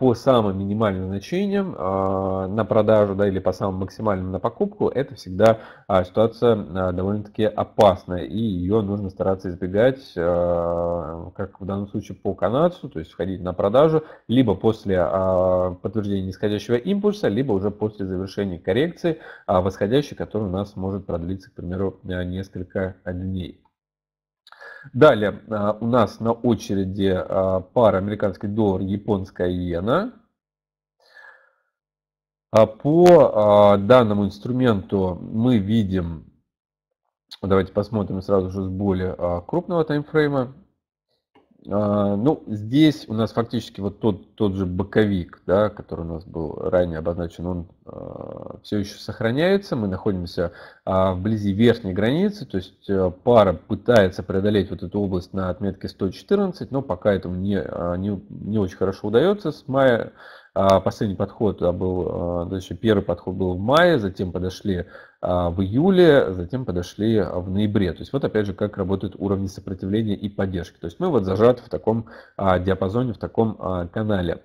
по самым минимальным значениям на продажу да, или по самым максимальным на покупку, это всегда ситуация довольно-таки опасная, и ее нужно стараться избегать, как в данном случае по канадцу, то есть входить на продажу, либо после подтверждения нисходящего импульса, либо уже после завершения коррекции восходящей, которая у нас может продлиться, к примеру, несколько дней. Далее а, у нас на очереди а, пара американский доллар, японская иена. А по данному инструменту мы видим, давайте посмотрим сразу же с более крупного таймфрейма, а, ну, здесь у нас фактически вот тот, тот же боковик, да, который у нас был ранее обозначен, он э, а, все еще сохраняется. Мы находимся э, вблизи верхней границы, то есть э, пара пытается преодолеть вот эту область на отметке 114, но пока этому не, не, не очень хорошо удается. С мая последний подход был, точнее, первый подход был в мае, затем подошли а, в июле, затем подошли а, в ноябре. То есть вот опять же, как работают уровни сопротивления и поддержки. То есть мы вот зажаты в таком а, диапазоне, в таком канале.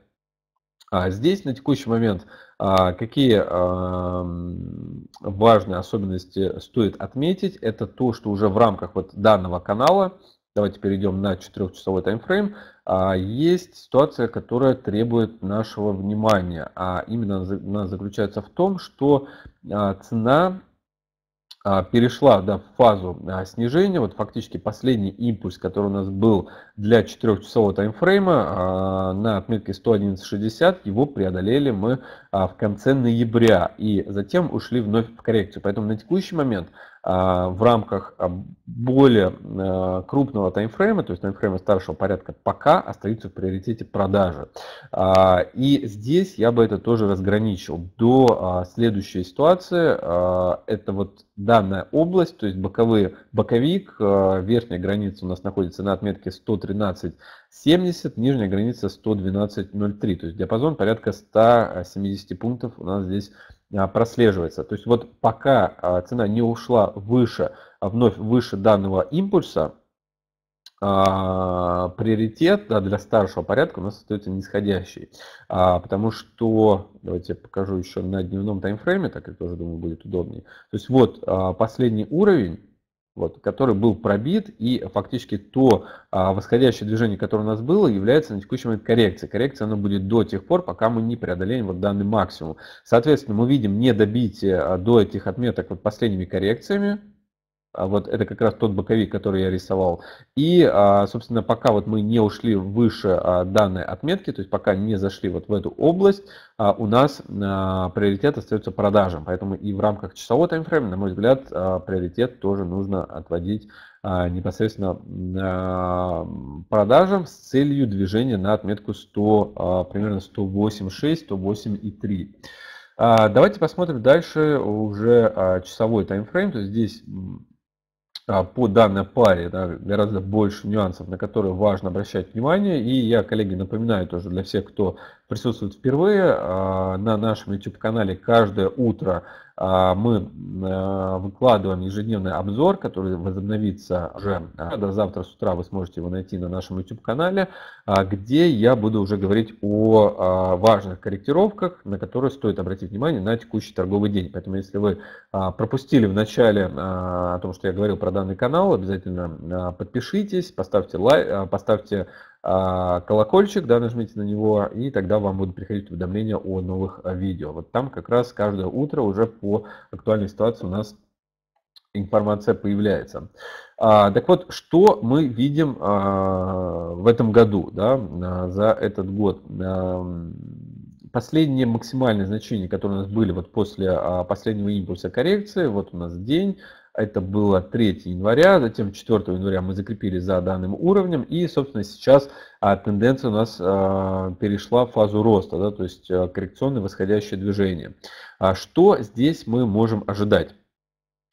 Здесь на текущий момент какие важные особенности стоит отметить, это то, что уже в рамках вот данного канала давайте перейдем на 4-часовой таймфрейм, а, есть ситуация, которая требует нашего внимания. А именно она заключается в том, что а, цена а, перешла да, в фазу снижения. Вот фактически последний импульс, который у нас был для 4-часового таймфрейма на отметке 111.60, его преодолели мы в конце ноября и затем ушли вновь в коррекцию. Поэтому на текущий момент а, в рамках а, более а, крупного таймфрейма, то есть таймфрейма старшего порядка, пока остаются в приоритете продажи. И здесь я бы это тоже разграничил. До следующей ситуации это вот данная область, то есть боковые, боковик, верхняя граница у нас находится на отметке 113.70, нижняя граница 112.03, то есть диапазон порядка 170 пунктов у нас здесь а, прослеживается. То есть вот пока а, цена не ушла выше, а вновь выше данного импульса, приоритет да, для старшего порядка у нас остается нисходящий. потому что, давайте я покажу еще на дневном таймфрейме, так я тоже думаю будет удобнее. То есть вот последний уровень, вот, который был пробит, и фактически то а, восходящее движение, которое у нас было, является на текущий момент коррекцией. Коррекция она будет до тех пор, пока мы не преодолеем вот данный максимум. Соответственно, мы видим недобитие а, до этих отметок вот последними коррекциями, а вот это как раз тот боковик, который я рисовал. И, а, собственно, пока вот мы не ушли выше а, данной отметки, то есть пока не зашли вот в эту область, у нас приоритет остается продажам. Поэтому и в рамках часового таймфрейма, на мой взгляд, приоритет тоже нужно отводить непосредственно продажам с целью движения на отметку 100, примерно 108,6, 108,3. Давайте посмотрим дальше уже часовой таймфрейм. То есть здесь а, по данной паре да, гораздо больше нюансов, на которые важно обращать внимание. И я, коллеги, напоминаю тоже для всех, кто присутствует впервые, а, на нашем YouTube-канале каждое утро а, мы а, выкладываем ежедневный обзор, который возобновится уже а, до завтра с утра. Вы сможете его найти на нашем YouTube-канале, где я буду уже говорить о важных корректировках, на которые стоит обратить внимание на текущий торговый день. Поэтому, если вы пропустили в начале о том, что я говорил про данный канал, обязательно подпишитесь, поставьте лайк, поставьте а, колокольчик, да, нажмите на него, и тогда вам будут приходить уведомления о новых а, видео. Вот там как раз каждое утро уже по актуальной ситуации у нас информация появляется. А, так вот, что мы видим а, в этом году, да, а, за этот год? А, последние максимальные значения, которые у нас были вот после а, последнего импульса коррекции, вот у нас день, это было 3 января, затем 4 января мы закрепили за данным уровнем, и, собственно, сейчас а, тенденция у нас а, перешла в фазу роста, да, то есть а, коррекционное восходящее движение. А что здесь мы можем ожидать?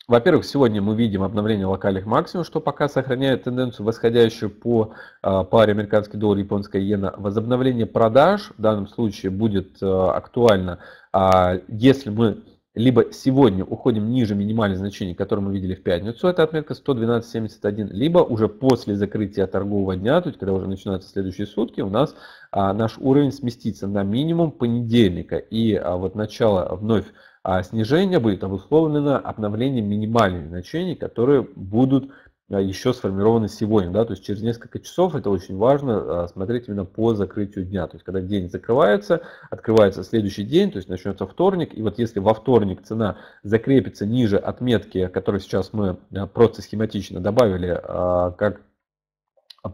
Во-первых, сегодня мы видим обновление локальных максимумов, что пока сохраняет тенденцию восходящую по а, паре американский доллар и японская иена. Возобновление продаж в данном случае будет а, актуально, а, если мы либо сегодня уходим ниже минимальных значений, которые мы видели в пятницу, это отметка 112.71, либо уже после закрытия торгового дня, то есть когда уже начинаются следующие сутки, у нас а, наш уровень сместится на минимум понедельника. И а, вот начало вновь а, снижения будет обусловлено обновлением минимальных значений, которые будут а, еще сформированы сегодня, да, то есть через несколько часов это очень важно а, смотреть именно по закрытию дня, то есть когда день закрывается, открывается следующий день, то есть начнется вторник, и вот если во вторник цена закрепится ниже отметки, которую сейчас мы а, просто схематично добавили как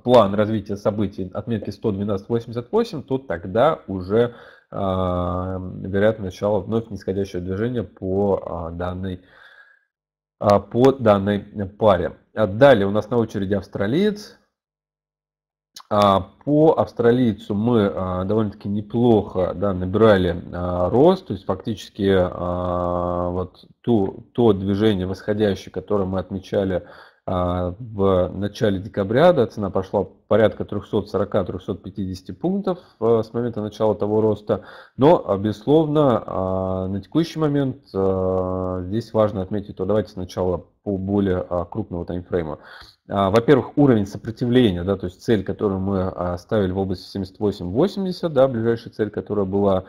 план развития событий отметки 112.88, то тогда уже вероятно начало вновь нисходящее движение по данной а, по данной паре. Далее у нас на очереди австралиец. А, по австралийцу мы а, довольно-таки неплохо да, набирали рост, то есть фактически вот то, то движение восходящее, которое мы отмечали а, в начале декабря да, цена пошла порядка 340-350 пунктов а, с момента начала того роста. Но, а, безусловно, на текущий момент здесь важно отметить, то давайте сначала по более крупного таймфрейма. Во-первых, уровень сопротивления, да, то есть цель, которую мы ставили в области 78-80, да, ближайшая цель, которая была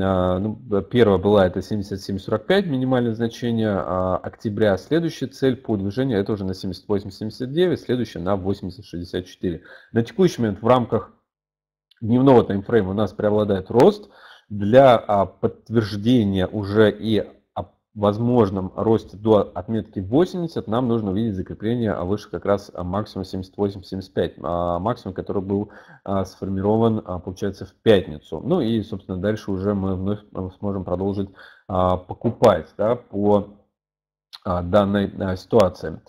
а, ну, первая была это 77.45 минимальное значение а октября. Следующая цель по движению это уже на 78.79, следующая на 80.64. На текущий момент в рамках дневного таймфрейма у нас преобладает рост. Для а, подтверждения уже и возможном росте до отметки 80 нам нужно увидеть закрепление а, выше как раз а, максимум 78-75, а, максимум, который был сформирован, получается, в пятницу. Ну и, собственно, дальше уже мы вновь сможем продолжить покупать да, по данной ситуации.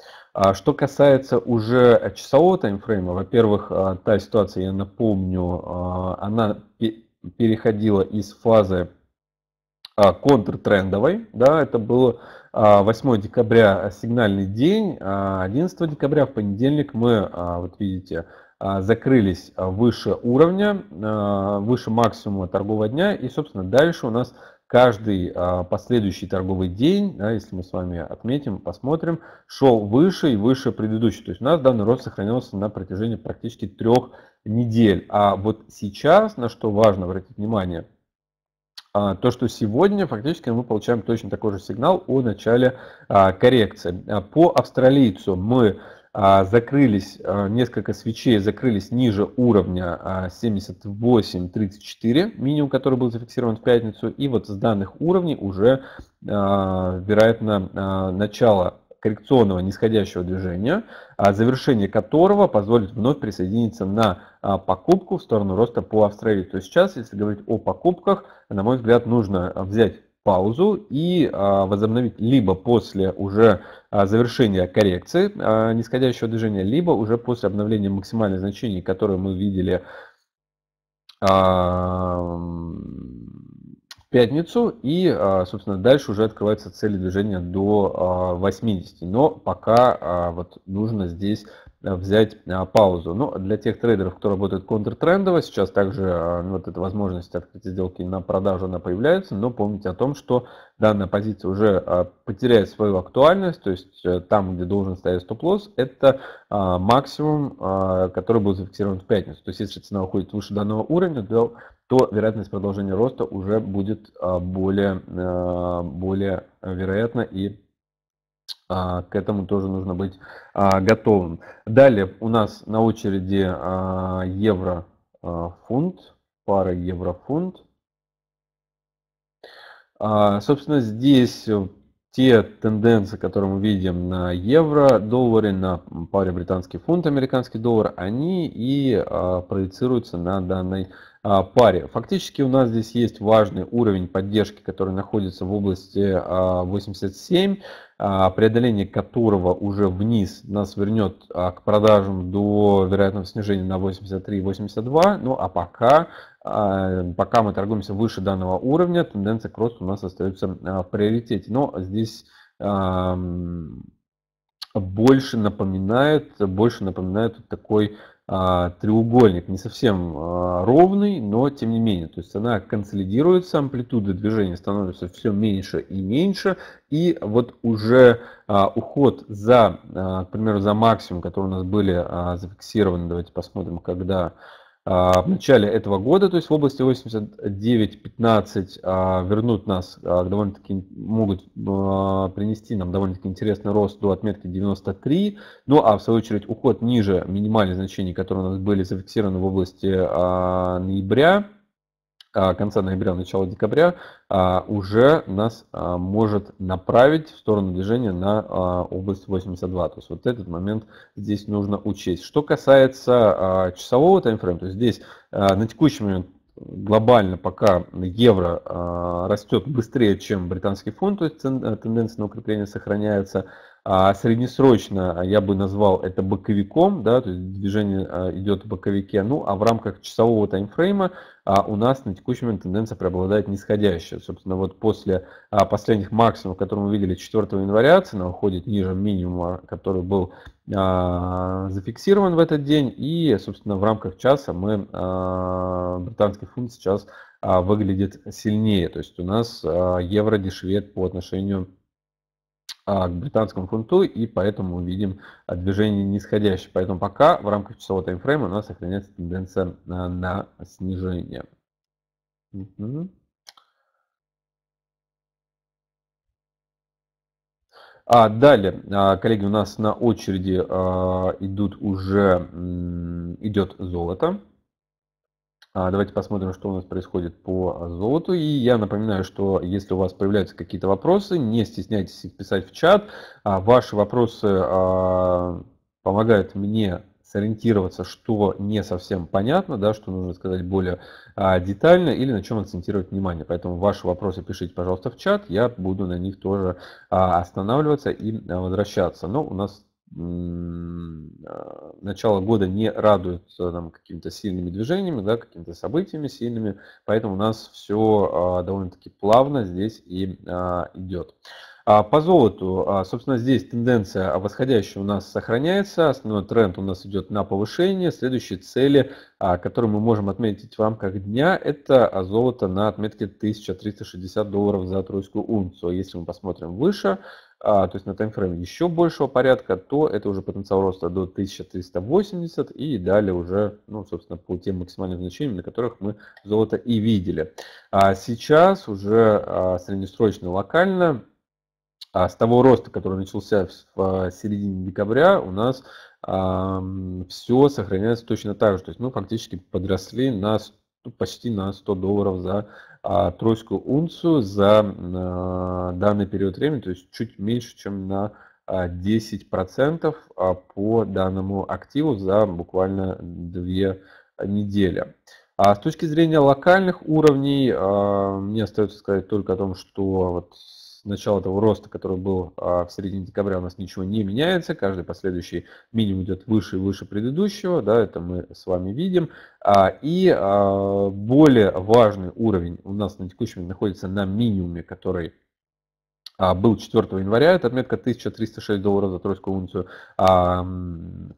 Что касается уже часового таймфрейма, во-первых, та ситуация, я напомню, она переходила из фазы а, контртрендовой. Да, это было а, 8 декабря э, сигнальный день, 11 а декабря в понедельник мы, вот видите, закрылись выше уровня, выше максимума торгового дня. И, собственно, дальше у нас каждый последующий торговый день, да, если мы с вами отметим, посмотрим, шел выше и выше предыдущий. То есть у нас данный рост сохранился на протяжении практически трех недель. А вот сейчас, на что важно обратить внимание – а, то, что сегодня фактически мы получаем точно такой же сигнал о начале а, коррекции. А, по австралийцу мы закрылись, несколько свечей закрылись ниже уровня 78.34, минимум, который был зафиксирован в пятницу, и вот с данных уровней уже, вероятно, начало коррекционного нисходящего движения, а, завершение которого позволит вновь присоединиться на а, покупку в сторону роста по Австралии. То есть сейчас, если говорить о покупках, на мой взгляд, нужно а, взять паузу и возобновить либо после уже завершения коррекции нисходящего движения, либо уже после обновления максимальных значений, которые мы видели пятницу, и, а, собственно, дальше уже открываются цели движения до 80. А, но пока а, вот нужно здесь взять паузу. Но ну, для тех трейдеров, кто работает контртрендово, сейчас также ну, вот эта возможность открыть сделки на продажу, она появляется, но помните о том, что данная позиция уже потеряет свою актуальность, то есть э, там, где должен стоять стоп-лосс, это максимум, который был зафиксирован в пятницу. То есть если цена уходит выше данного уровня, то то вероятность продолжения роста уже будет а, более, а, более вероятна и а, к этому тоже нужно быть готовым. Далее у нас на очереди евро-фунт, пара евро-фунт. Собственно, здесь те тенденции, которые мы видим на евро, долларе, на паре британский фунт, американский доллар, они и проецируются на данной а, паре. Фактически у нас здесь есть важный уровень поддержки, который находится в области 87, а, а, преодоление которого уже вниз нас вернет к продажам до вероятного снижения на 83-82. Ну а пока, пока мы торгуемся выше данного уровня, тенденция к росту у нас остается в приоритете. Но здесь больше напоминает, больше напоминает такой а, треугольник не совсем а, ровный, но тем не менее, то есть она консолидируется, амплитуда движения становится все меньше и меньше, и вот уже а, уход за, к примеру, за максимум, который у нас были зафиксированы, давайте посмотрим, когда а, в начале этого года, то есть в области 89-15 а, вернут нас а, довольно-таки, могут принести нам довольно-таки интересный рост до отметки 93, ну а в свою очередь уход ниже минимальных значений, которые у нас были зафиксированы в области ноября, а, конца ноября, начала декабря а, уже нас а, может направить в сторону движения на область 82. То есть вот этот момент здесь нужно учесть. Что касается часового таймфрейма, то здесь на текущий момент глобально пока евро растет быстрее, чем британский фунт, то есть э, тенденция на укрепление сохраняется. А среднесрочно я бы назвал это боковиком, да, то есть движение а, идет в боковике. Ну, а в рамках часового таймфрейма а, у нас на текущий момент тенденция преобладает нисходящая. Собственно, вот после а, последних максимумов, которые мы видели 4 января, цена уходит ниже минимума, который был зафиксирован в этот день. И, собственно, в рамках часа мы, британский фунт сейчас выглядит сильнее. То есть у нас евро дешевеет по отношению к а, к британскому фунту, и поэтому мы видим а, движение нисходящее. Поэтому пока в рамках часового таймфрейма у нас сохраняется тенденция на, на снижение. А далее, а, коллеги, у нас на очереди идут уже идет золото. А, давайте посмотрим, что у нас происходит по а, золоту. И я напоминаю, что если у вас появляются какие-то вопросы, не стесняйтесь их писать в чат. А, ваши вопросы помогают мне сориентироваться, что не совсем понятно, да, что нужно сказать более детально или на чем акцентировать внимание. Поэтому ваши вопросы пишите, пожалуйста, в чат, я буду на них тоже останавливаться и возвращаться. Но у нас а, начало года не радует нам какими-то сильными движениями, да, какими-то событиями сильными, поэтому у нас все а, довольно-таки плавно здесь и а, идет. По золоту, собственно, здесь тенденция восходящая у нас сохраняется, основной тренд у нас идет на повышение. Следующие цели, которые мы можем отметить вам как дня, это золото на отметке 1360 долларов за тройскую унцию. Если мы посмотрим выше, а, то есть на таймфрейме еще большего порядка, то это уже потенциал роста до 1380 и далее уже, ну, собственно, по тем максимальным значениям, на которых мы золото и видели. А сейчас уже а, среднесрочно локально а с того роста, который начался в середине декабря, у нас а, все сохраняется точно так же. То есть мы фактически подросли на почти на 100 долларов за а, тройскую унцию за а, данный период времени, то есть чуть меньше, чем на 10% а, по данному активу за буквально две недели. А с точки зрения локальных уровней, мне остается сказать только о том, что вот начала того роста, который был а, в середине декабря, у нас ничего не меняется. Каждый последующий минимум идет выше и выше предыдущего. Да, это мы с вами видим. А, и а, более важный уровень у нас на текущем находится на минимуме, который а, был 4 января, это отметка 1306 долларов за тройскую унцию. А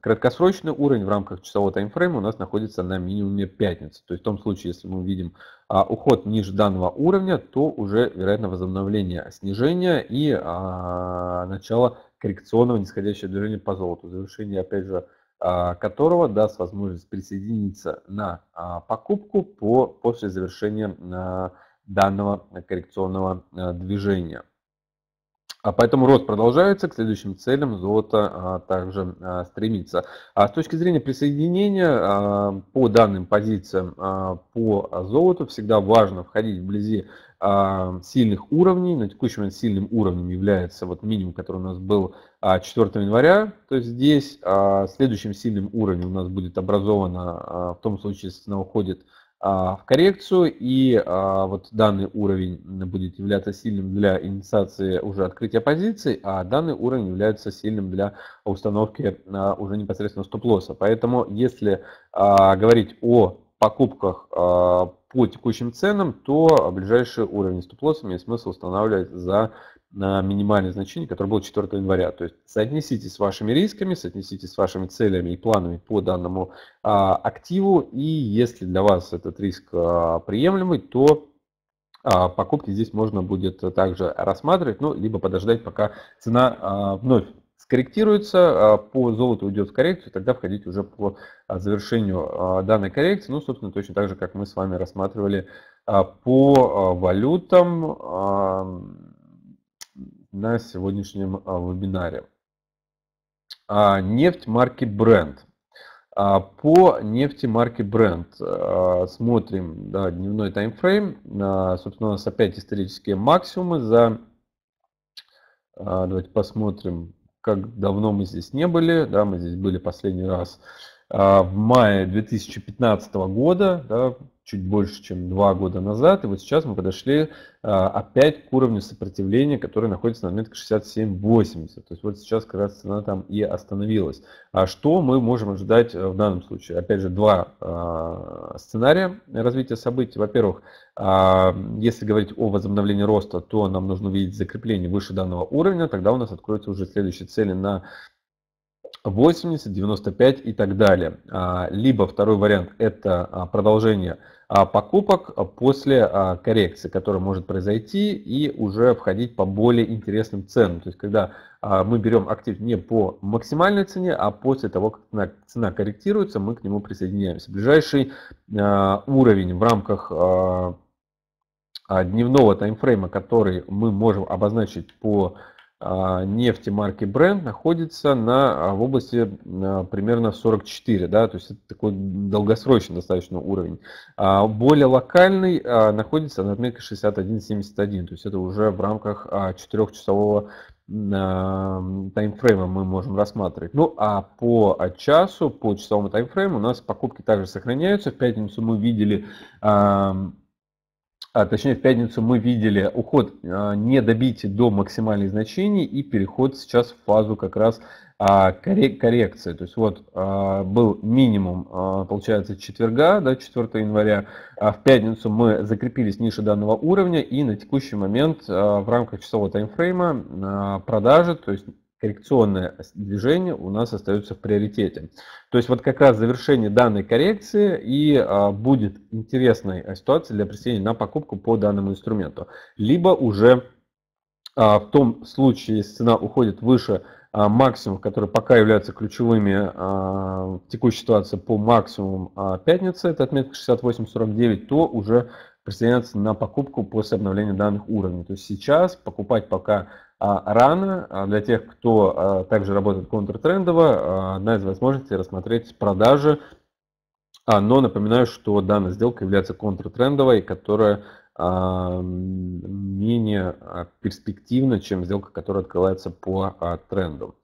краткосрочный уровень в рамках часового таймфрейма у нас находится на минимуме пятницы. То есть в том случае, если мы увидим а, уход ниже данного уровня, то уже вероятно возобновление снижения и а, начало коррекционного нисходящего движения по золоту. Завершение, опять же, которого даст возможность присоединиться на покупку по, после завершения данного коррекционного движения. А поэтому рост продолжается, к следующим целям золото а, также а, стремится. А с точки зрения присоединения, а, по данным позициям а, по золоту всегда важно входить вблизи а, сильных уровней. На текущий момент сильным уровнем является вот минимум, который у нас был а, 4 января. То есть здесь а, следующим сильным уровнем у нас будет образовано, а, в том случае, если она уходит а, в коррекцию, и а, вот данный уровень будет являться сильным для инициации уже открытия позиций, а данный уровень является сильным для установки а, уже непосредственно стоп-лосса. Поэтому если говорить о покупках по текущим ценам, то ближайший уровень стоп-лосса имеет смысл устанавливать за минимальное значение, которое было 4 января. То есть соотнесите с вашими рисками, соотнесите с вашими целями и планами по данному а, активу. И если для вас этот риск а, приемлемый, то а, покупки здесь можно будет также рассматривать, ну, либо подождать, пока цена а, вновь скорректируется, а, по золоту уйдет в коррекцию, тогда входить уже по а, завершению а, данной коррекции. Ну, собственно, точно так же, как мы с вами рассматривали по валютам на сегодняшнем вебинаре. Нефть марки Brent. По нефти марки Brent смотрим да, дневной таймфрейм. Собственно, у нас опять исторические максимумы за... Давайте посмотрим как давно мы здесь не были, да, мы здесь были последний раз а, в мае 2015 года, да, чуть больше, чем два года назад, и вот сейчас мы подошли а, опять к уровню сопротивления, который находится на отметке 67.80. То есть вот сейчас как раз цена там и остановилась. А что мы можем ожидать э, в данном случае? Опять же, два а, сценария развития событий. Во-первых, если говорить о возобновлении роста, то нам нужно увидеть закрепление выше данного уровня, тогда у нас откроются уже следующие цели на 80, 95 и так далее. А, либо второй вариант – это а, продолжение а, покупок после коррекции, которая может произойти и уже входить по более интересным ценам. То есть, когда мы берем актив не по максимальной цене, а после того, как цена корректируется, мы к нему присоединяемся. Ближайший уровень в рамках дневного таймфрейма, который мы можем обозначить по а, нефти марки Brent находится на, а, в области а, примерно 44, да, то есть это такой долгосрочный достаточно уровень. А более локальный находится на отметке 61.71, то есть это уже в рамках 4-часового таймфрейма мы можем рассматривать. Ну а по часу, по часовому таймфрейму у нас покупки также сохраняются. В пятницу мы видели а, точнее в пятницу мы видели уход а, не добить до максимальных значений и переход сейчас в фазу как раз а, коррек, коррекции. То есть вот а, был минимум, а, получается, четверга, да, 4 января. А в пятницу мы закрепились ниже данного уровня и на текущий момент а, в рамках часового таймфрейма а, продажи, то есть коррекционное движение у нас остается в приоритете. То есть вот как раз завершение данной коррекции и а, будет интересной э, ситуация для присоединения на покупку по данному инструменту. Либо уже а, в том случае, если цена уходит выше а, максимум, который пока является ключевыми а, в текущей ситуации по максимуму а, пятницы, это отметка 68.49, то уже присоединяться на покупку после обновления данных уровней. То есть сейчас покупать пока а, рано. А, для тех, кто а, также работает контртрендово, одна из возможностей рассмотреть продажи. Но напоминаю, что данная сделка является контртрендовой, которая менее перспективна, чем сделка, которая открывается по тренду.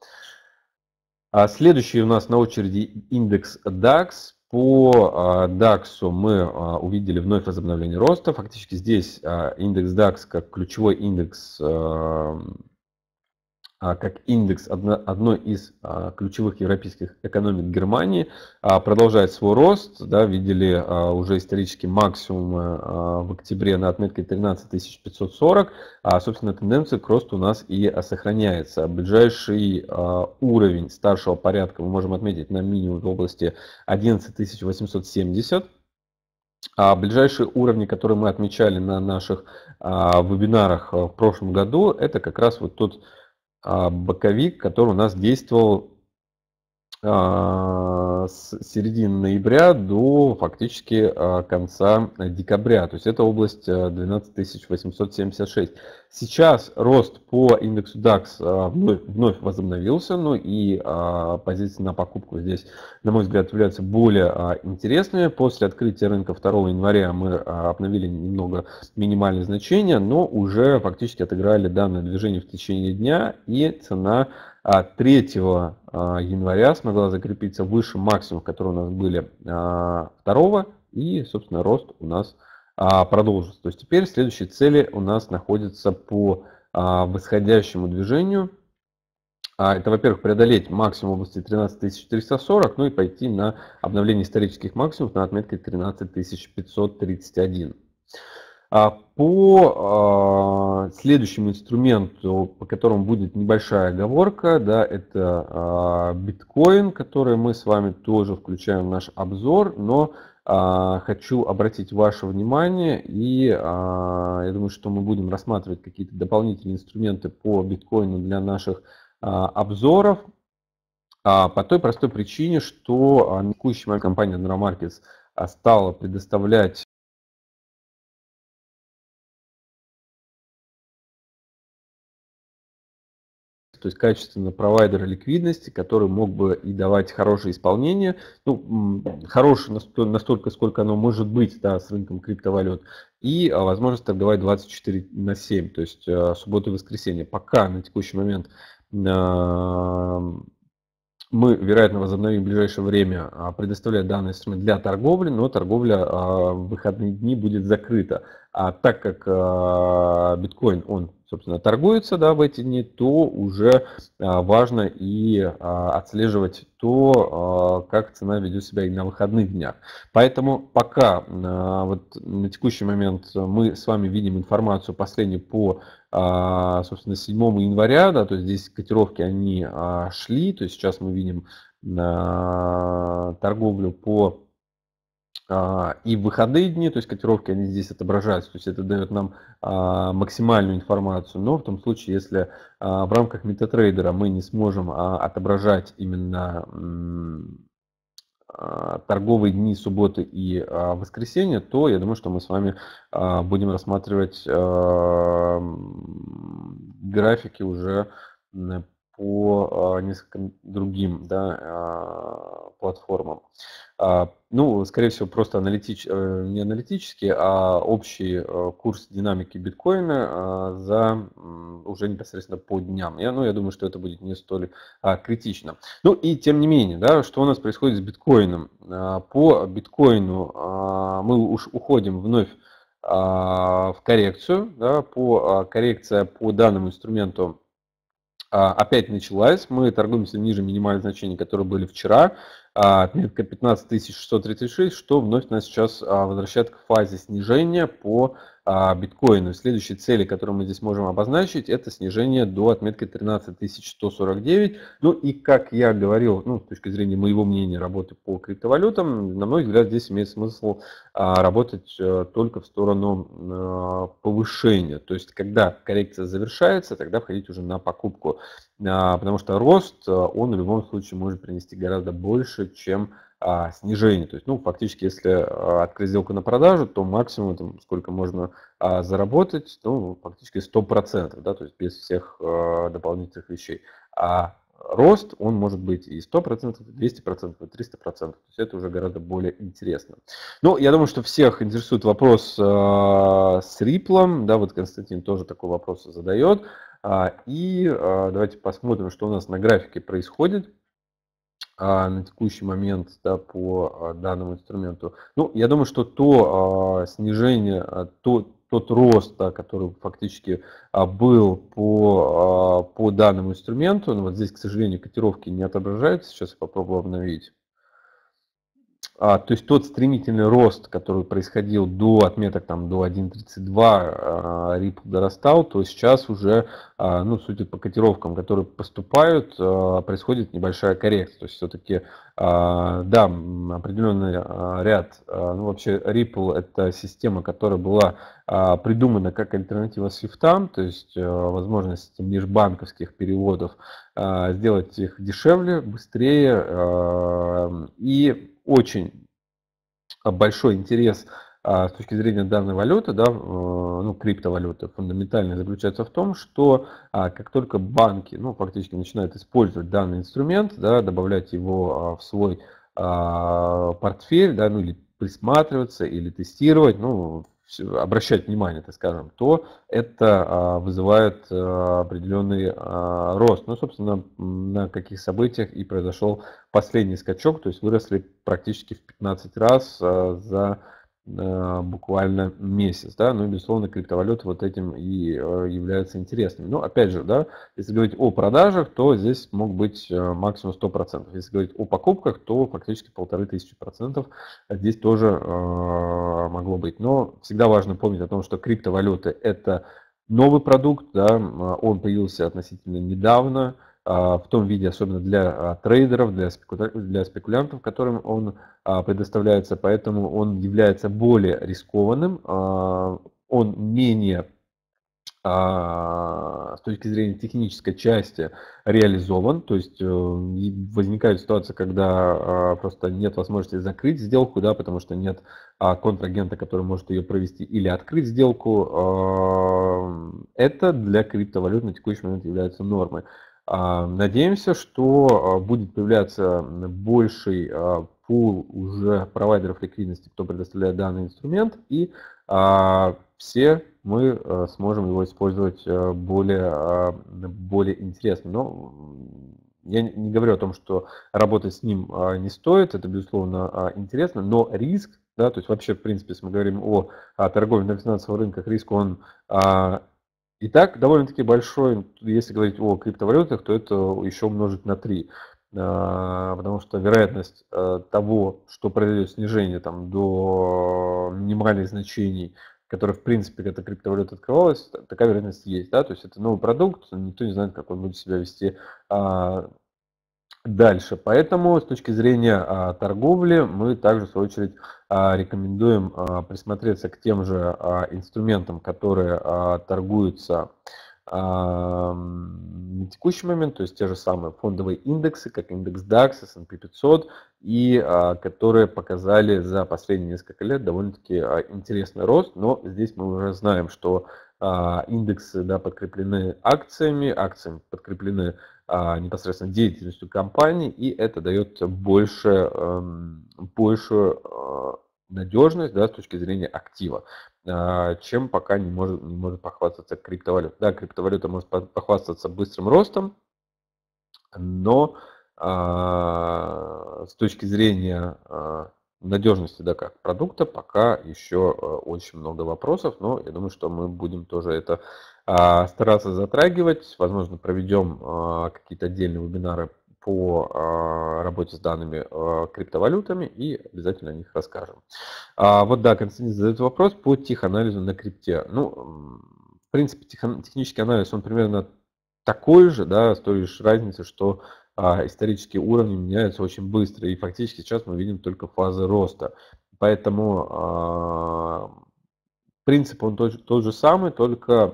Следующий у нас на очереди индекс DAX. По DAX а, мы а, увидели вновь возобновление роста. Фактически здесь а, индекс DAX как ключевой индекс а, как индекс одной из а, ключевых европейских экономик Германии, а, продолжает свой рост. Да, видели уже исторический максимум в октябре на отметке 13 540. А, собственно, тенденция к росту у нас и сохраняется. Ближайший уровень старшего порядка мы можем отметить на минимум в области 11 870. А ближайшие уровни, которые мы отмечали на наших а, вебинарах в прошлом году, это как раз вот тот а, боковик, который у нас действовал а, с середины ноября до фактически а, конца декабря. То есть это область 12876. А, Сейчас рост по индексу DAX а, вновь, вновь возобновился, ну и позиции на покупку здесь, на мой взгляд, являются более интересными. После открытия рынка 2 января мы обновили немного минимальные значения, но уже фактически отыграли данное движение в течение дня и цена 3 а а, января смогла закрепиться выше максимумов, которые у нас были 2, а, и, собственно, рост у нас продолжится. То есть теперь следующие цели у нас находятся по восходящему движению. Это, во-первых, преодолеть максимум области 13440, ну и пойти на обновление исторических максимумов на отметке 13531. А по а, следующему инструменту, по которому будет небольшая оговорка, да, это а, биткоин, который мы с вами тоже включаем в наш обзор, но хочу обратить ваше внимание, и я думаю, что мы будем рассматривать какие-то дополнительные инструменты по биткоину для наших обзоров, по той простой причине, что на текущий компания Neuromarkets стала предоставлять то есть качественно провайдера ликвидности, который мог бы и давать хорошее исполнение, ну, хорошее настолько, сколько оно может быть да, с рынком криптовалют, и а, возможность торговать 24 на 7, то есть э, субботу и воскресенье. Пока на текущий момент а, мы, вероятно, возобновим в ближайшее время а, предоставлять данные для торговли, но торговля в выходные дни будет закрыта. А так как э, биткоин, он, собственно, торгуется да, в эти дни, то уже э, важно и э, отслеживать то, э, как цена ведет себя и на выходных днях. Поэтому пока э, вот на текущий момент мы с вами видим информацию последнюю по э, собственно, 7 января, да, то есть здесь котировки они э, шли, то есть сейчас мы видим э, торговлю по а, и выходные дни, то есть котировки, они здесь отображаются, то есть это дает нам а, максимальную информацию. Но в том случае, если а, в рамках метатрейдера мы не сможем отображать именно торговые дни субботы и воскресенья, то я думаю, что мы с вами будем рассматривать графики уже по а, нескольким другим да, а, платформам. А, ну, скорее всего, просто аналитич... Э, не аналитически, а общий э, курс динамики биткоина за уже непосредственно по дням. Я, ну, я думаю, что это будет не столь а, критично. Ну и тем не менее, да, что у нас происходит с биткоином? По биткоину мы уж уходим вновь в коррекцию. Да, по, коррекция по данному инструменту а, опять началась. Мы торгуемся ниже минимальных значений, которые были вчера. А, отметка 636, что вновь нас сейчас а, возвращает к фазе снижения по а, биткоину. Следующие цели, которые мы здесь можем обозначить, это снижение до отметки 13149. Ну и как я говорил, ну, с точки зрения моего мнения работы по криптовалютам, на мой взгляд, здесь имеет смысл а, работать э, только в сторону э, повышения. То есть, когда коррекция завершается, тогда входить уже на покупку. А, потому что рост, э, он в любом случае может принести гораздо больше, чем а, снижение. То есть, ну, фактически, если а, открыть сделку на продажу, то максимум, там, сколько можно а, заработать, ну, фактически 100%, да, то есть без всех а, дополнительных вещей. А рост, он может быть и 100%, и 200%, и 300%. То есть это уже гораздо более интересно. Ну, я думаю, что всех интересует вопрос э, с Риплом. Да, вот Константин тоже такой вопрос задает. А, и э, давайте посмотрим, что у нас на графике происходит. А, на текущий момент да, по а, данному инструменту. Ну, я думаю, что то а, снижение, то, тот рост, да, который фактически был по, по данному инструменту, но ну, вот здесь, к сожалению, котировки не отображаются, сейчас я попробую обновить. А, то есть тот стремительный рост, который происходил до отметок там, до 1.32, Ripple а, дорастал, то сейчас уже, а, ну, судя по котировкам, которые поступают, а, происходит небольшая коррекция. То есть все-таки, да, определенный ряд, ну, вообще Ripple – это система, которая была придумана как альтернатива свифтам, то есть возможность межбанковских переводов сделать их дешевле, быстрее и очень большой интерес а, с точки зрения данной валюты, да, э, ну, криптовалюты, фундаментально заключается в том, что а, как только банки ну, фактически начинают использовать данный инструмент, да, добавлять его а, в свой портфель, да, ну, или присматриваться, или тестировать, ну, Э, обращать внимание, так скажем, то это а, вызывает э, определенный а, рост. Ну, собственно, на каких событиях и произошел последний скачок, то есть выросли практически в 15 раз а, за Э, буквально месяц, да, ну и, безусловно, криптовалюты вот этим и э, являются интересными. Но опять же, да, если говорить о продажах, то здесь мог быть э, максимум 100%. Если говорить о покупках, то фактически полторы тысячи процентов здесь тоже э, могло быть. Но всегда важно помнить о том, что криптовалюты – это новый продукт, да, он появился относительно недавно, а, в том виде, особенно для а, трейдеров, для, спекулянтов, которым он а, предоставляется, поэтому он является более рискованным, он менее с точки зрения технической части реализован, то есть э, возникают ситуации когда просто нет возможности закрыть сделку, да, потому что нет контрагента, который может ее провести или открыть сделку, это для криптовалют на текущий момент является нормой. А, надеемся, что а, будет появляться больший а, пул уже провайдеров ликвидности, кто предоставляет данный инструмент, и все мы сможем его использовать более, более интересно. Но я не говорю о том, что работать с ним не стоит, это, безусловно, интересно, но риск, да, то есть вообще, в принципе, если мы говорим о, торговле на финансовых рынках, риск, он Итак, довольно-таки большой, если говорить о криптовалютах, то это еще умножить на 3. А, потому что вероятность э, того, что произойдет снижение там, до минимальных значений, которые, в принципе, эта криптовалюта открывалась, такая вероятность есть. Да? То есть это новый продукт, никто не знает, как он будет себя вести а, дальше. Поэтому с точки зрения а, торговли мы также, в свою очередь, а, рекомендуем а, присмотреться к тем же а, инструментам, которые торгуются на текущий момент, то есть те же самые фондовые индексы, как индекс DAX, S&P 500, и которые показали за последние несколько лет довольно-таки интересный рост, но здесь мы уже знаем, что индексы да, подкреплены акциями, акциями подкреплены непосредственно деятельностью компании, и это дает больше, эм, больше надежность да, с точки зрения актива, а, чем пока не может, не может похвастаться криптовалюта. Да, криптовалюта может похвастаться быстрым ростом, но а, с точки зрения а, надежности да, как продукта пока еще очень много вопросов, но я думаю, что мы будем тоже это стараться затрагивать. Возможно, проведем какие-то отдельные вебинары по а, работе с данными а, криптовалютами и обязательно о них расскажем. А, вот да, Константин задает вопрос по теханализу на крипте. Ну, в принципе, технический анализ, он примерно такой же, да, с той лишь разницей, что исторические уровни меняются очень быстро, и фактически сейчас мы видим только фазы роста. Поэтому принцип он тот, тот же самый, только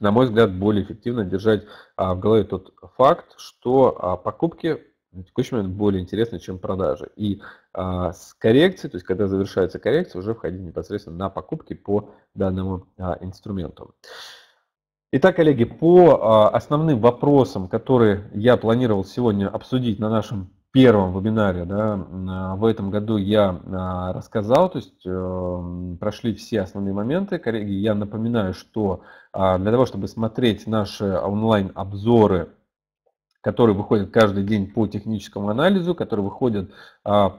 на мой взгляд, более эффективно держать а, в голове тот факт, что а, покупки на текущий момент более интересны, чем продажи. И а, с коррекцией, то есть когда завершается коррекция, уже входить непосредственно на покупки по данному инструменту. Итак, коллеги, по основным вопросам, которые я планировал сегодня обсудить на нашем первом вебинаре да, а, в этом году я а, рассказал, то есть э, прошли все основные моменты. Коллеги, я напоминаю, что а, для того, чтобы смотреть наши онлайн-обзоры, которые выходят каждый день по техническому анализу, которые выходят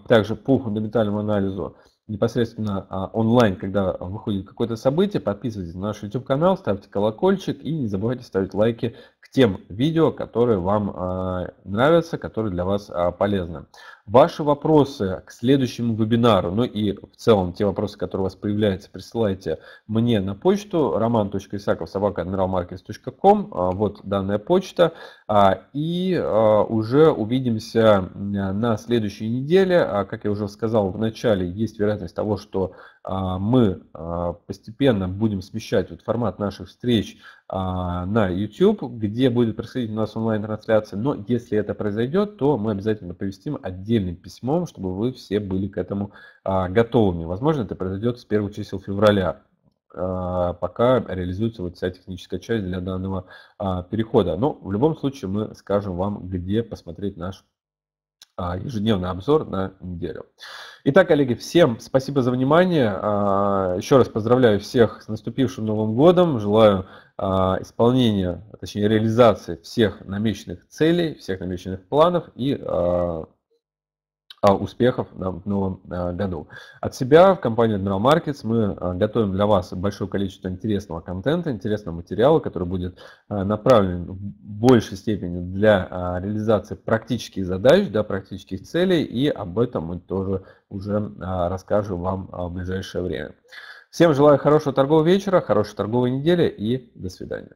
также по фундаментальному анализу, непосредственно а, онлайн, когда выходит какое-то событие, подписывайтесь на наш YouTube-канал, ставьте колокольчик и не забывайте ставить лайки к тем видео, которые вам а, нравятся, которые для вас а, полезны. Ваши вопросы к следующему вебинару, ну и в целом те вопросы, которые у вас появляются, присылайте мне на почту roman.isakov.sobaka.admiralmarkets.com а, Вот данная почта. А, и а, уже увидимся на следующей неделе. Как я уже сказал в начале, есть вероятность того, что а, мы а, постепенно будем смещать вот формат наших встреч а, на YouTube, где будет происходить у нас онлайн-трансляция. Но если это произойдет, то мы обязательно повестим отдельным письмом, чтобы вы все были к этому готовыми. Возможно, это произойдет с первого чисел февраля пока реализуется вот вся техническая часть для данного перехода. Но в любом случае мы скажем вам, где посмотреть наш а, ежедневный обзор на неделю. Итак, коллеги, всем спасибо за внимание. А, еще раз поздравляю всех с наступившим Новым годом. Желаю а, исполнения, точнее реализации всех намеченных целей, всех намеченных планов и а, успехов нам в новом а, году. От себя в компании Admiral Markets мы а, готовим для вас большое количество интересного контента, интересного материала, который будет направлен в большей степени для реализации практических задач, да, практических целей, и об этом мы тоже уже расскажем вам в ближайшее время. Всем желаю хорошего торгового вечера, хорошей торговой недели и до свидания.